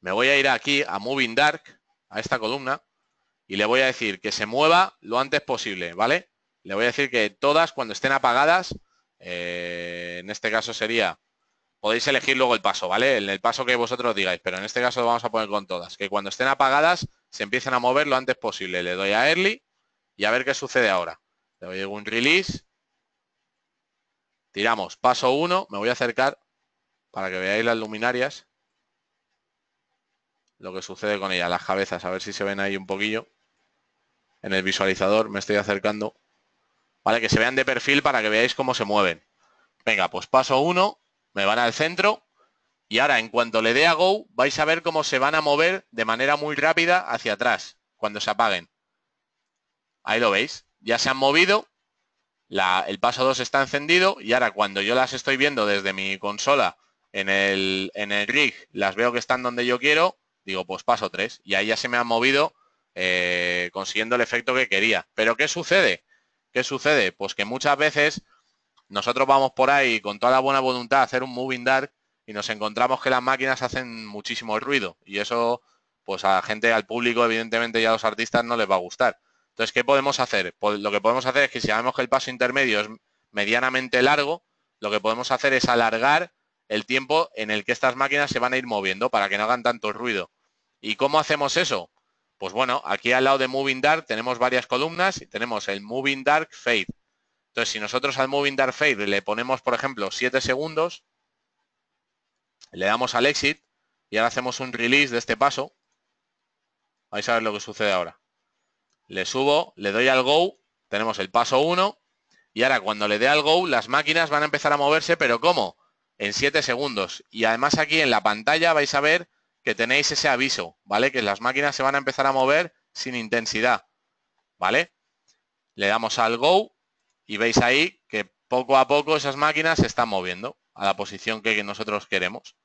me voy a ir aquí a Moving Dark, a esta columna, y le voy a decir que se mueva lo antes posible, ¿vale? Le voy a decir que todas cuando estén apagadas, eh, en este caso sería, podéis elegir luego el paso, ¿vale? El, paso que vosotros digáis, pero en este caso lo vamos a poner con todas, que cuando estén apagadas se empiecen a mover lo antes posible. Le doy a Early y a ver qué sucede ahora. Le doy un release Tiramos paso 1, me voy a acercar para que veáis las luminarias, lo que sucede con ellas, las cabezas, a ver si se ven ahí un poquillo. En el visualizador me estoy acercando, ¿vale? Que se vean de perfil para que veáis cómo se mueven. Venga, pues paso 1, me van al centro y ahora en cuanto le dé a Go vais a ver cómo se van a mover de manera muy rápida hacia atrás cuando se apaguen. Ahí lo veis, ya se han movido el paso 2 está encendido y ahora cuando yo las estoy viendo desde mi consola en el, en el rig, las veo que están donde yo quiero, digo, pues paso 3 y ahí ya se me han movido eh, consiguiendo el efecto que quería. Pero ¿qué sucede? ¿Qué sucede? Pues que muchas veces nosotros vamos por ahí con toda la buena voluntad a hacer un moving dark y nos encontramos que las máquinas hacen muchísimo ruido y eso pues a la gente, al público, evidentemente, y a los artistas no les va a gustar. Entonces, ¿qué podemos hacer? Pues lo que podemos hacer es que si sabemos que el paso intermedio es medianamente largo, lo que podemos hacer es alargar el tiempo en el que estas máquinas se van a ir moviendo para que no hagan tanto ruido. ¿Y cómo hacemos eso? Pues bueno, aquí al lado de Moving Dark tenemos varias columnas y tenemos el Moving Dark Fade. Entonces, si nosotros al Moving Dark Fade le ponemos, por ejemplo, 7 segundos, le damos al Exit y ahora hacemos un release de este paso, vais a ver lo que sucede ahora le subo, le doy al go, tenemos el paso 1 y ahora cuando le dé al go las máquinas van a empezar a moverse, pero ¿cómo? En 7 segundos. Y además aquí en la pantalla vais a ver que tenéis ese aviso, ¿vale? Que las máquinas se van a empezar a mover sin intensidad, ¿vale? Le damos al go y veis ahí que poco a poco esas máquinas se están moviendo a la posición que nosotros queremos,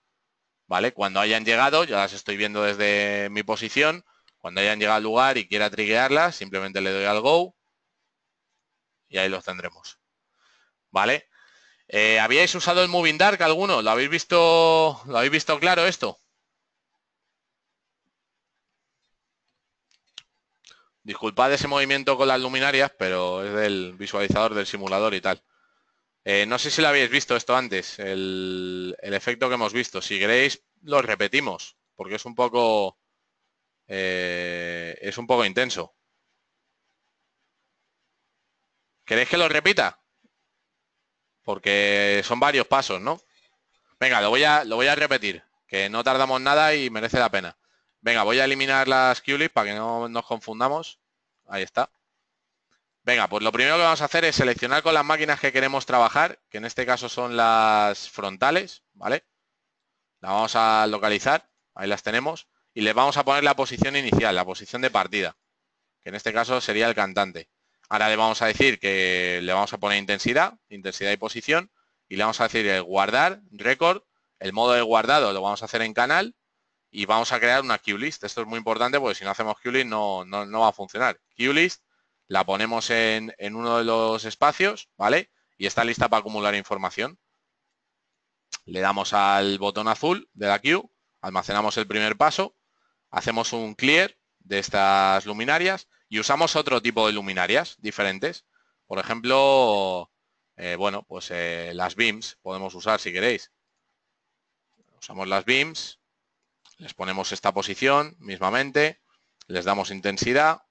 ¿vale? Cuando hayan llegado, ya las estoy viendo desde mi posición, cuando hayan llegado al lugar y quiera triguearlas, simplemente le doy al Go y ahí los tendremos. ¿Vale? Eh, ¿Habíais usado el Moving Dark alguno? ¿Lo habéis visto, lo habéis visto claro esto? Disculpad ese movimiento con las luminarias, pero es del visualizador del simulador y tal. Eh, no sé si lo habéis visto esto antes, el, el efecto que hemos visto. Si queréis, lo repetimos, porque es un poco eh, es un poco intenso. ¿Queréis que lo repita? Porque son varios pasos, ¿no? Venga, lo voy a, lo voy a repetir, que no tardamos nada y merece la pena. Venga, voy a eliminar las QLIP para que no nos confundamos. Ahí está. Venga, pues lo primero que vamos a hacer es seleccionar con las máquinas que queremos trabajar, que en este caso son las frontales, ¿vale? Las vamos a localizar, ahí las tenemos y le vamos a poner la posición inicial, la posición de partida, que en este caso sería el cantante. Ahora le vamos a decir que le vamos a poner intensidad, intensidad y posición, y le vamos a decir el guardar, récord, el modo de guardado lo vamos a hacer en canal y vamos a crear una queue list. Esto es muy importante porque si no hacemos queue list no, va a funcionar. Queue list la ponemos en, en uno de los espacios, ¿vale? Y está lista para acumular información. Le damos al botón azul de la queue, almacenamos el primer paso hacemos un clear de estas luminarias y usamos otro tipo de luminarias diferentes. Por ejemplo, eh, bueno, pues eh, las beams podemos usar si queréis. Usamos las beams, les ponemos esta posición mismamente, les damos intensidad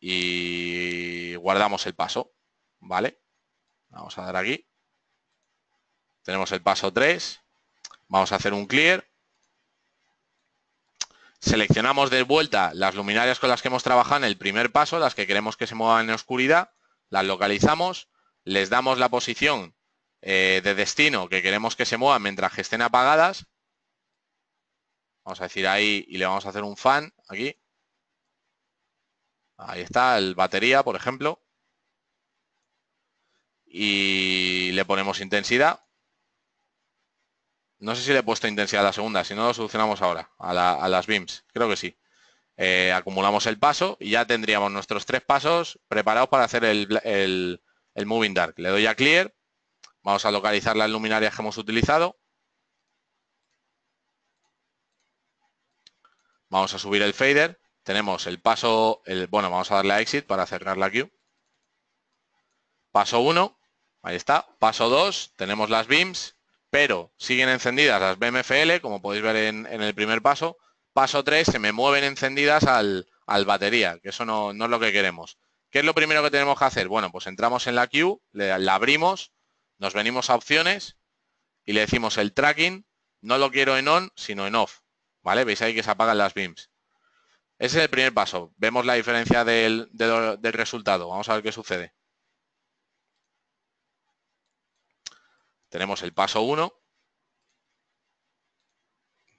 y guardamos el paso, ¿vale? Vamos a dar aquí. Tenemos el paso 3. Vamos a hacer un clear Seleccionamos de vuelta las luminarias con las que hemos trabajado en el primer paso, las que queremos que se muevan en oscuridad, las localizamos, les damos la posición eh, de destino que queremos que se muevan mientras estén apagadas. Vamos a decir ahí y le vamos a hacer un fan aquí. Ahí está el batería, por ejemplo. Y le ponemos intensidad. No sé si le he puesto intensidad a la segunda, si no lo solucionamos ahora, a, las beams. creo que sí. Eh, acumulamos el paso y ya tendríamos nuestros tres pasos preparados para hacer el, Moving Dark. Le doy a Clear, vamos a localizar las luminarias que hemos utilizado. Vamos a subir el fader, tenemos el paso, el, bueno, vamos a darle a Exit para cerrar la queue. Paso 1, ahí está. Paso 2, tenemos las beams pero siguen encendidas las BMFL, como podéis ver en, el primer paso. Paso 3, se me mueven encendidas al, al batería, que eso no, es lo que queremos. ¿Qué es lo primero que tenemos que hacer? Bueno, pues entramos en la queue, la abrimos, nos venimos a opciones y le decimos el tracking, no lo quiero en on, sino en off. ¿Vale? Veis ahí que se apagan las BIMs. Ese es el primer paso. Vemos la diferencia del resultado. Vamos a ver qué sucede. Tenemos el paso 1,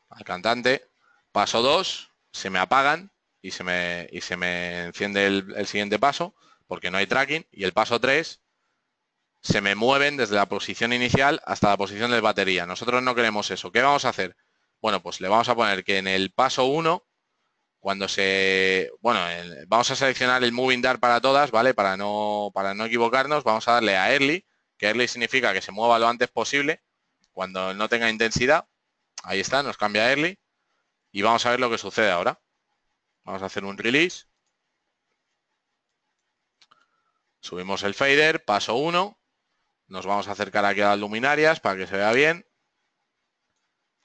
al cantante, paso 2, se me apagan y se me, se me enciende el, siguiente paso porque no hay tracking, y el paso 3 se me mueven desde la posición inicial hasta la posición de batería. Nosotros no queremos eso. ¿Qué vamos a hacer? Bueno, pues le vamos a poner que en el paso 1, cuando se... Bueno, vamos a seleccionar el moving dar para todas, ¿vale? Para no, para no equivocarnos, vamos a darle a early que early significa que se mueva lo antes posible, cuando no tenga intensidad. Ahí está, nos cambia early y vamos a ver lo que sucede ahora. Vamos a hacer un release. Subimos el fader, paso 1. Nos vamos a acercar aquí a las luminarias para que se vea bien.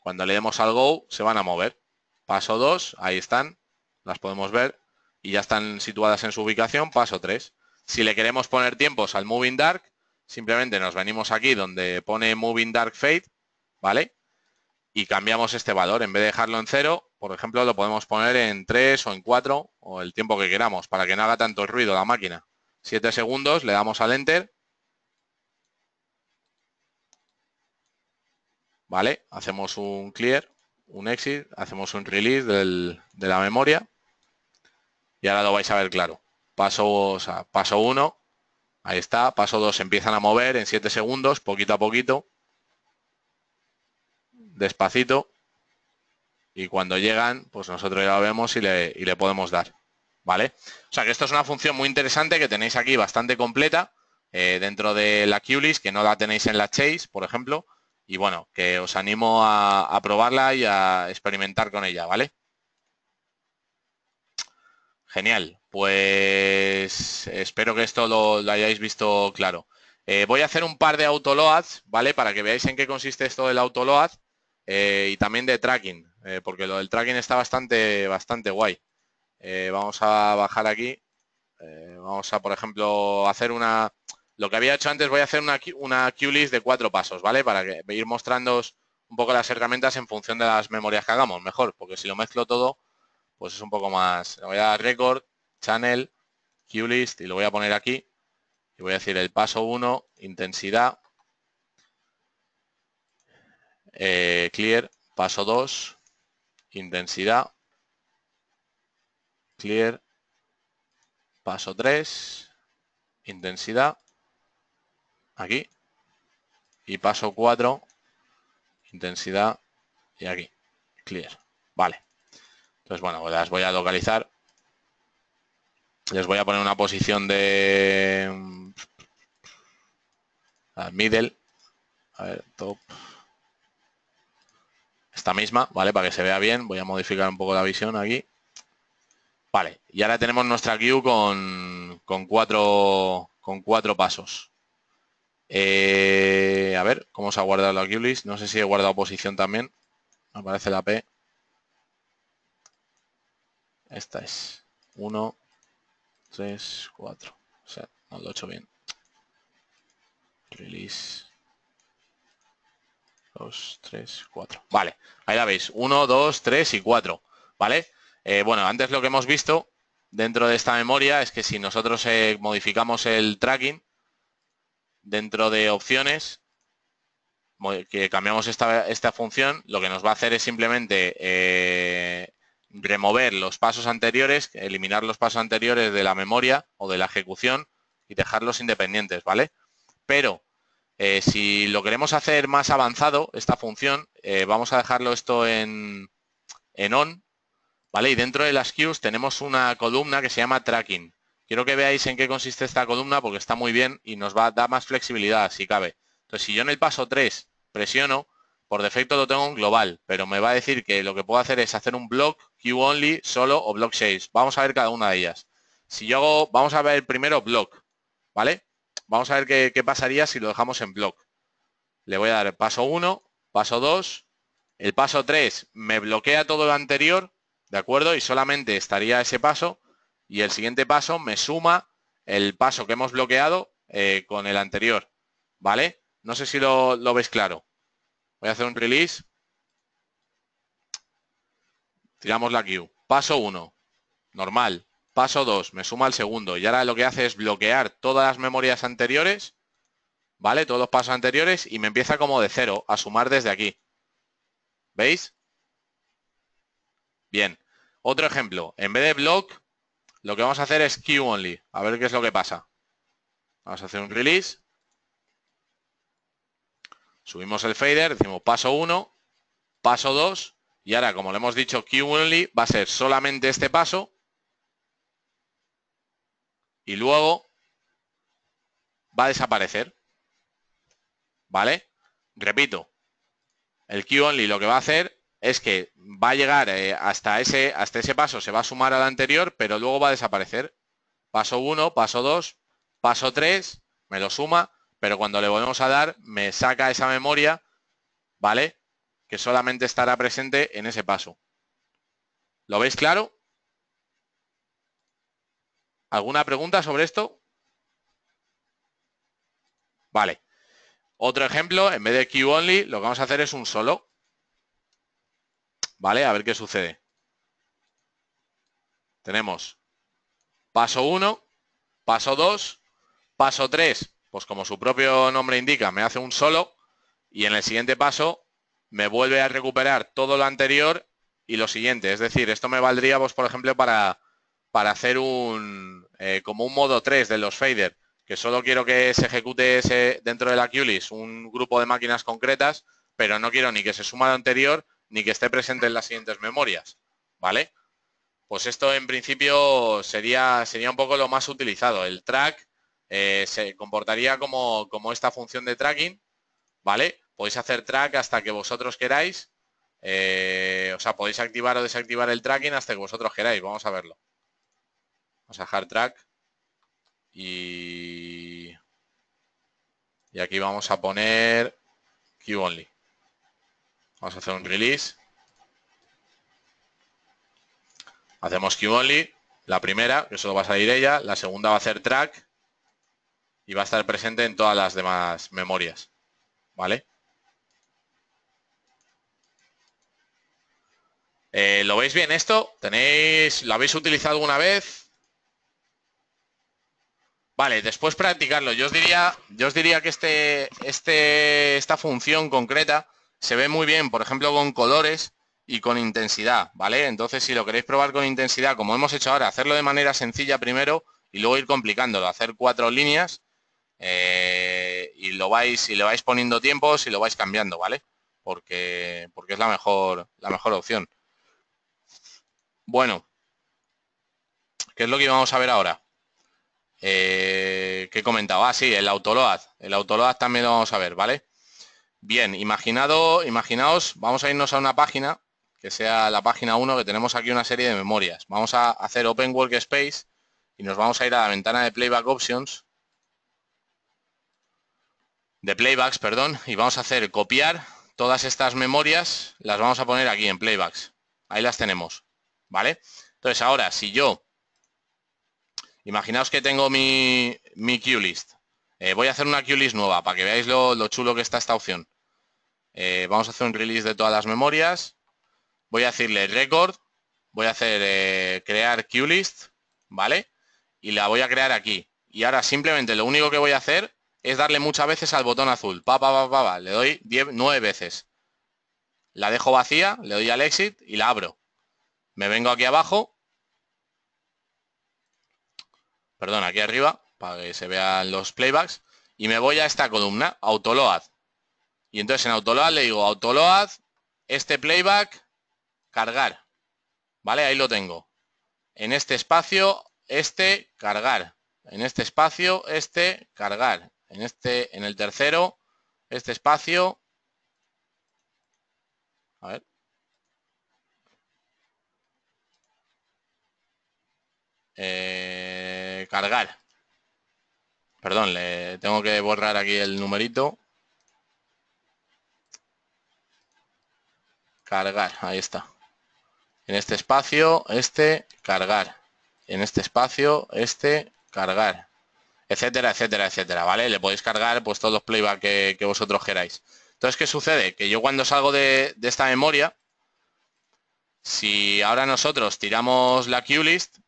Cuando le demos al go se van a mover. Paso 2, ahí están, las podemos ver y ya están situadas en su ubicación. Paso 3. Si le queremos poner tiempos al moving dark, Simplemente nos venimos aquí donde pone Moving Dark Fade, ¿vale? Y cambiamos este valor. En vez de dejarlo en cero por ejemplo, lo podemos poner en 3 o en 4 o el tiempo que queramos para que no haga tanto ruido la máquina. 7 segundos, le damos al Enter. ¿Vale? Hacemos un clear, un exit, hacemos un release de la memoria y ahora lo vais a ver claro. Paso, o paso 1, Ahí está, paso 2, empiezan a mover en 7 segundos, poquito a poquito, despacito. Y cuando llegan, pues nosotros ya vemos y le, podemos dar. ¿Vale? O sea que esto es una función muy interesante que tenéis aquí bastante completa eh, dentro de la QLIS, que no la tenéis en la Chase, por ejemplo. Y bueno, que os animo a, a probarla y a experimentar con ella, ¿vale? Genial. Pues espero que esto lo, hayáis visto claro. Eh, voy a hacer un par de autoloads, ¿vale? Para que veáis en qué consiste esto del autoload eh, y también de tracking, eh, porque lo del tracking está bastante, bastante guay. vamos a bajar aquí. vamos a, por ejemplo, hacer una... Lo que había hecho antes, voy a hacer una, una queue list de cuatro pasos, ¿vale? Para que, ir mostrándoos un poco las herramientas en función de las memorias que hagamos, mejor, porque si lo mezclo todo, pues es un poco más... voy a dar record, channel, list y lo voy a poner aquí. Y voy a decir el paso 1, eh, intensidad, clear, paso 2, intensidad, clear, paso 3, intensidad, aquí, y paso 4, intensidad, y aquí, clear. Vale. Entonces, bueno, las voy a localizar les voy a poner una posición de middle, a ver, top, esta misma, ¿vale? Para que se vea bien, voy a modificar un poco la visión aquí. Vale, y ahora tenemos nuestra queue con, con cuatro, con cuatro pasos. Eh, a ver, ¿cómo se ha guardado la queue list? No sé si he guardado posición también. Me aparece la P. Esta es 1, 3, 4. O sea, no lo he hecho bien. Release. 2, 3, 4. Vale, ahí la veis. 1, 2, 3 y 4. ¿Vale? Eh, bueno, antes lo que hemos visto dentro de esta memoria es que si nosotros eh, modificamos el tracking dentro de opciones, que cambiamos esta, función, lo que nos va a hacer es simplemente eh, remover los pasos anteriores, eliminar los pasos anteriores de la memoria o de la ejecución y dejarlos independientes, ¿vale? Pero eh, si lo queremos hacer más avanzado, esta función, eh, vamos a dejarlo esto en, en on, ¿vale? Y dentro de las queues tenemos una columna que se llama tracking. Quiero que veáis en qué consiste esta columna porque está muy bien y nos va a dar más flexibilidad si cabe. Entonces, si yo en el paso 3 presiono, por defecto lo tengo en global, pero me va a decir que lo que puedo hacer es hacer un block queue only solo o block 6. Vamos a ver cada una de ellas. Si yo hago, vamos a ver primero block, ¿vale? Vamos a ver qué, pasaría si lo dejamos en block. Le voy a dar paso 1, paso 2, el paso 3 me bloquea todo lo anterior, ¿de acuerdo? Y solamente estaría ese paso y el siguiente paso me suma el paso que hemos bloqueado eh, con el anterior, ¿vale? No sé si lo, lo ves claro. Voy a hacer un release. Tiramos la queue. Paso 1. Normal. Paso 2. Me suma al segundo. Y ahora lo que hace es bloquear todas las memorias anteriores. ¿Vale? Todos los pasos anteriores. Y me empieza como de cero. A sumar desde aquí. ¿Veis? Bien. Otro ejemplo. En vez de block, lo que vamos a hacer es queue only. A ver qué es lo que pasa. Vamos a hacer un release. Subimos el fader, decimos paso 1, paso 2 y ahora, como le hemos dicho, Q only va a ser solamente este paso y luego va a desaparecer. ¿Vale? Repito, el Q only lo que va a hacer es que va a llegar eh, hasta, ese, hasta ese paso, se va a sumar al anterior, pero luego va a desaparecer. Paso 1, paso 2, paso 3, me lo suma, pero cuando le volvemos a dar, me saca esa memoria, ¿vale? Que solamente estará presente en ese paso. ¿Lo veis claro? ¿Alguna pregunta sobre esto? Vale. Otro ejemplo, en vez de queue only, lo que vamos a hacer es un solo. ¿Vale? A ver qué sucede. Tenemos paso 1, paso 2, paso 3, pues como su propio nombre indica, me hace un solo y en el siguiente paso me vuelve a recuperar todo lo anterior y lo siguiente. Es decir, esto me valdría, pues, por ejemplo, para, para hacer un eh, como un modo 3 de los fader, que solo quiero que se ejecute ese, dentro de la QLIS un grupo de máquinas concretas, pero no quiero ni que se suma lo anterior ni que esté presente en las siguientes memorias. ¿Vale? Pues esto en principio sería, sería un poco lo más utilizado, el track eh, se comportaría como, esta función de tracking, ¿vale? Podéis hacer track hasta que vosotros queráis, eh, o sea, podéis activar o desactivar el tracking hasta que vosotros queráis, vamos a verlo. Vamos a dejar track y, y aquí vamos a poner queue only. Vamos a hacer un release. Hacemos queue only, la primera, que solo va a salir ella, la segunda va a hacer track y va a estar presente en todas las demás memorias. ¿Vale? Eh, ¿Lo veis bien esto? ¿Tenéis, ¿Lo habéis utilizado alguna vez? Vale, después practicarlo. Yo os diría, yo os diría que este, este, esta función concreta se ve muy bien, por ejemplo, con colores y con intensidad, ¿vale? Entonces, si lo queréis probar con intensidad, como hemos hecho ahora, hacerlo de manera sencilla primero y luego ir complicándolo, hacer cuatro líneas eh, y lo vais, y le vais poniendo tiempos si lo vais cambiando, ¿vale? Porque, porque es la mejor, la mejor opción. Bueno, ¿qué es lo que vamos a ver ahora? Que eh, ¿Qué he comentado? Ah, sí, el autoload. El autoload también lo vamos a ver, ¿vale? Bien, imaginado, imaginaos, vamos a irnos a una página, que sea la página 1, que tenemos aquí una serie de memorias. Vamos a hacer Open Workspace y nos vamos a ir a la ventana de Playback Options de playbacks, perdón, y vamos a hacer copiar todas estas memorias, las vamos a poner aquí en playbacks. Ahí las tenemos, ¿vale? Entonces, ahora, si yo, imaginaos que tengo mi, mi queue list. Eh, voy a hacer una queue list nueva para que veáis lo, chulo que está esta opción. Eh, vamos a hacer un release de todas las memorias. Voy a decirle record, voy a hacer eh, crear queue list, ¿vale? Y la voy a crear aquí. Y ahora simplemente lo único que voy a hacer es darle muchas veces al botón azul. Pa, pa, Le doy nueve veces. La dejo vacía, le doy al exit y la abro. Me vengo aquí abajo. Perdón, aquí arriba, para que se vean los playbacks. Y me voy a esta columna, Autoload. Y entonces en Autoload le digo Autoload, este playback, cargar. ¿Vale? Ahí lo tengo. En este espacio, este, cargar. En este espacio, este, cargar. En este, en el tercero, este espacio. A ver. Eh, cargar. Perdón, le tengo que borrar aquí el numerito. Cargar, ahí está. En este espacio, este, cargar. En este espacio, este, cargar etcétera, etcétera, etcétera, ¿vale? Le podéis cargar pues todos los playback que, vosotros queráis. Entonces, ¿qué sucede? Que yo cuando salgo de, esta memoria, si ahora nosotros tiramos la queue list,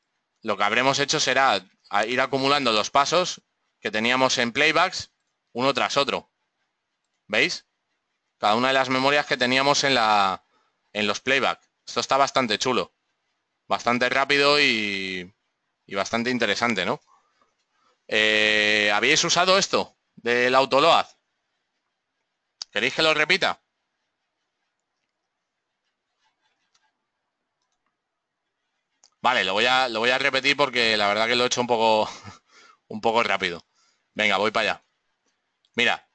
lo que habremos hecho será ir acumulando los pasos que teníamos en playbacks uno tras otro. ¿Veis? Cada una de las memorias que teníamos en, la, en los playbacks Esto está bastante chulo. Bastante rápido y bastante interesante, ¿no? Eh, ¿Habéis usado esto del autoload? ¿Queréis que lo repita? Vale, lo voy a, lo voy a repetir porque la verdad que lo he hecho un poco, un poco rápido. Venga, voy para allá. Mira,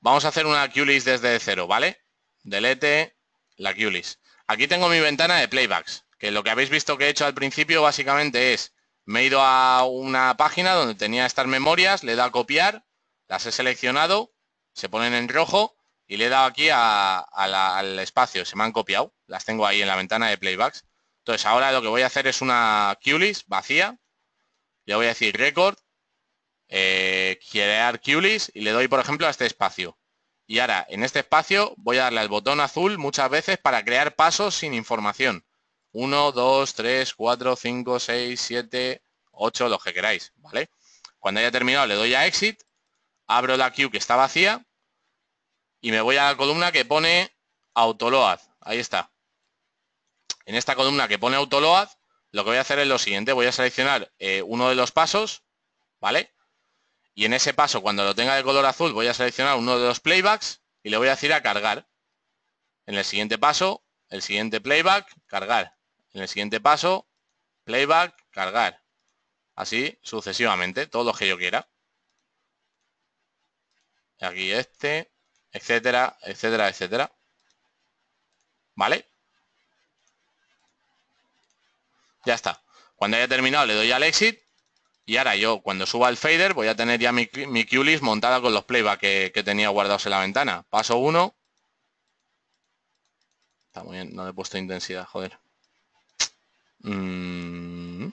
vamos a hacer una QList desde cero, ¿vale? Delete la QList. Aquí tengo mi ventana de playbacks, que lo que habéis visto que he hecho al principio básicamente es me he ido a una página donde tenía estas memorias, le he dado a copiar, las he seleccionado, se ponen en rojo y le he dado aquí al espacio, se me han copiado, las tengo ahí en la ventana de playbacks. Entonces ahora lo que voy a hacer es una QList vacía, le voy a decir record, eh, crear QList y le doy por ejemplo a este espacio. Y ahora en este espacio voy a darle al botón azul muchas veces para crear pasos sin información. 1, 2, 3, 4, 5, 6, 7, 8, los que queráis, ¿vale? Cuando haya terminado le doy a Exit, abro la queue que está vacía y me voy a la columna que pone Autoload. Ahí está. En esta columna que pone Autoload, lo que voy a hacer es lo siguiente. Voy a seleccionar eh, uno de los pasos, ¿vale? Y en ese paso, cuando lo tenga de color azul, voy a seleccionar uno de los playbacks y le voy a decir a cargar. En el siguiente paso, el siguiente playback, cargar. En el siguiente paso, playback, cargar. Así sucesivamente, todos los que yo quiera. Aquí este, etcétera, etcétera, etcétera. ¿Vale? Ya está. Cuando haya terminado le doy al exit y ahora yo cuando suba el fader voy a tener ya mi, mi montada con los playback que, que tenía guardados en la ventana. Paso 1. Está muy bien, no le he puesto intensidad, joder. Mm.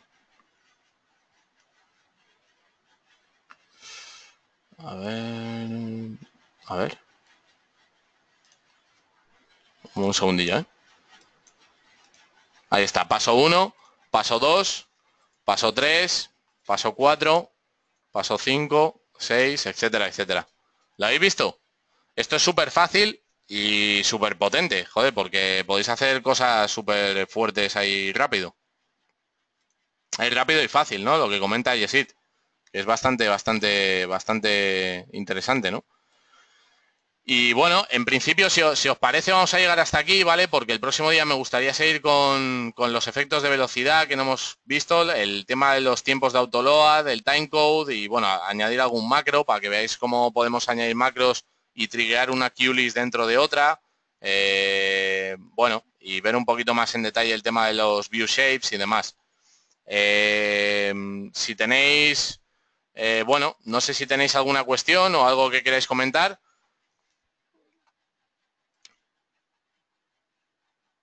A ver. A ver. Un segundillo, ¿eh? Ahí está. Paso 1, paso 2, paso 3, paso 4, paso 5, 6, etcétera, etcétera. ¿Lo habéis visto? Esto es súper fácil y súper potente, joder, porque podéis hacer cosas súper fuertes ahí rápido es rápido y fácil, ¿no? Lo que comenta Yesid, es bastante, bastante, bastante interesante, ¿no? Y bueno, en principio, si os, parece, vamos a llegar hasta aquí, ¿vale? Porque el próximo día me gustaría seguir con, los efectos de velocidad que no hemos visto, el tema de los tiempos de autoload, el timecode y, bueno, añadir algún macro para que veáis cómo podemos añadir macros y triggear una queue dentro de otra. Eh, bueno, y ver un poquito más en detalle el tema de los view shapes y demás. Eh, si tenéis, eh, bueno, no sé si tenéis alguna cuestión o algo que queráis comentar.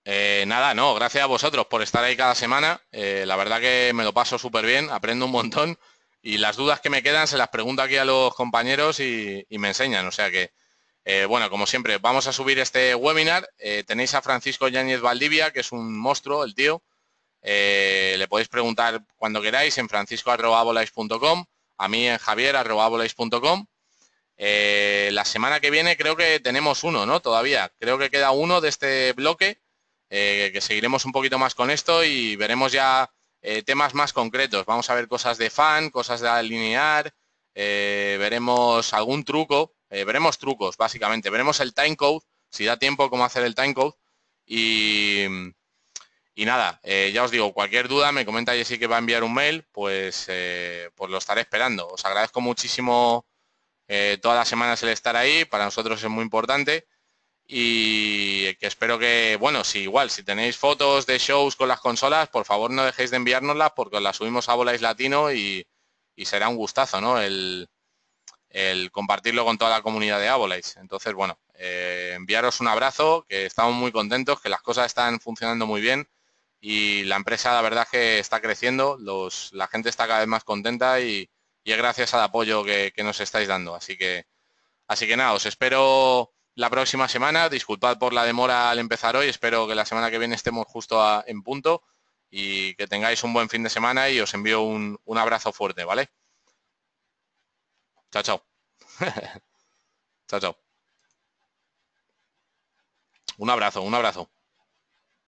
Eh, nada, no, gracias a vosotros por estar ahí cada semana. la verdad que me lo paso súper bien, aprendo un montón y las dudas que me quedan se las pregunto aquí a los compañeros y, y me enseñan. O sea que, bueno, como siempre, vamos a subir este webinar. tenéis a Francisco Yáñez Valdivia, que es un monstruo, el tío eh, le podéis preguntar cuando queráis en francisco.abolais.com, a mí en javier.abolais.com. Eh, la semana que viene creo que tenemos uno, ¿no? Todavía. Creo que queda uno de este bloque, eh, que seguiremos un poquito más con esto y veremos ya eh, temas más concretos. Vamos a ver cosas de fan, cosas de alinear, veremos algún truco, veremos trucos, básicamente. Veremos el timecode, si da tiempo, cómo hacer el timecode. Y, y nada, eh, ya os digo, cualquier duda, me comenta si que va a enviar un mail, pues, eh, pues lo estaré esperando. Os agradezco muchísimo eh, todas las semanas el estar ahí, para nosotros es muy importante y que espero que, bueno, si igual, si tenéis fotos de shows con las consolas, por favor no dejéis de enviárnoslas porque las subimos a y Latino y, será un gustazo, ¿no? El, el, compartirlo con toda la comunidad de Avolais. Entonces, bueno, enviaros un abrazo, que estamos muy contentos, que las cosas están funcionando muy bien y la empresa la verdad que está creciendo, los, la gente está cada vez más contenta y, es gracias al apoyo que, nos estáis dando. Así que, así que nada, os espero la próxima semana. Disculpad por la demora al empezar hoy, espero que la semana que viene estemos justo en punto y que tengáis un buen fin de semana y os envío un, un abrazo fuerte, ¿vale? Chao, chao. chao, chao. Un abrazo, un abrazo.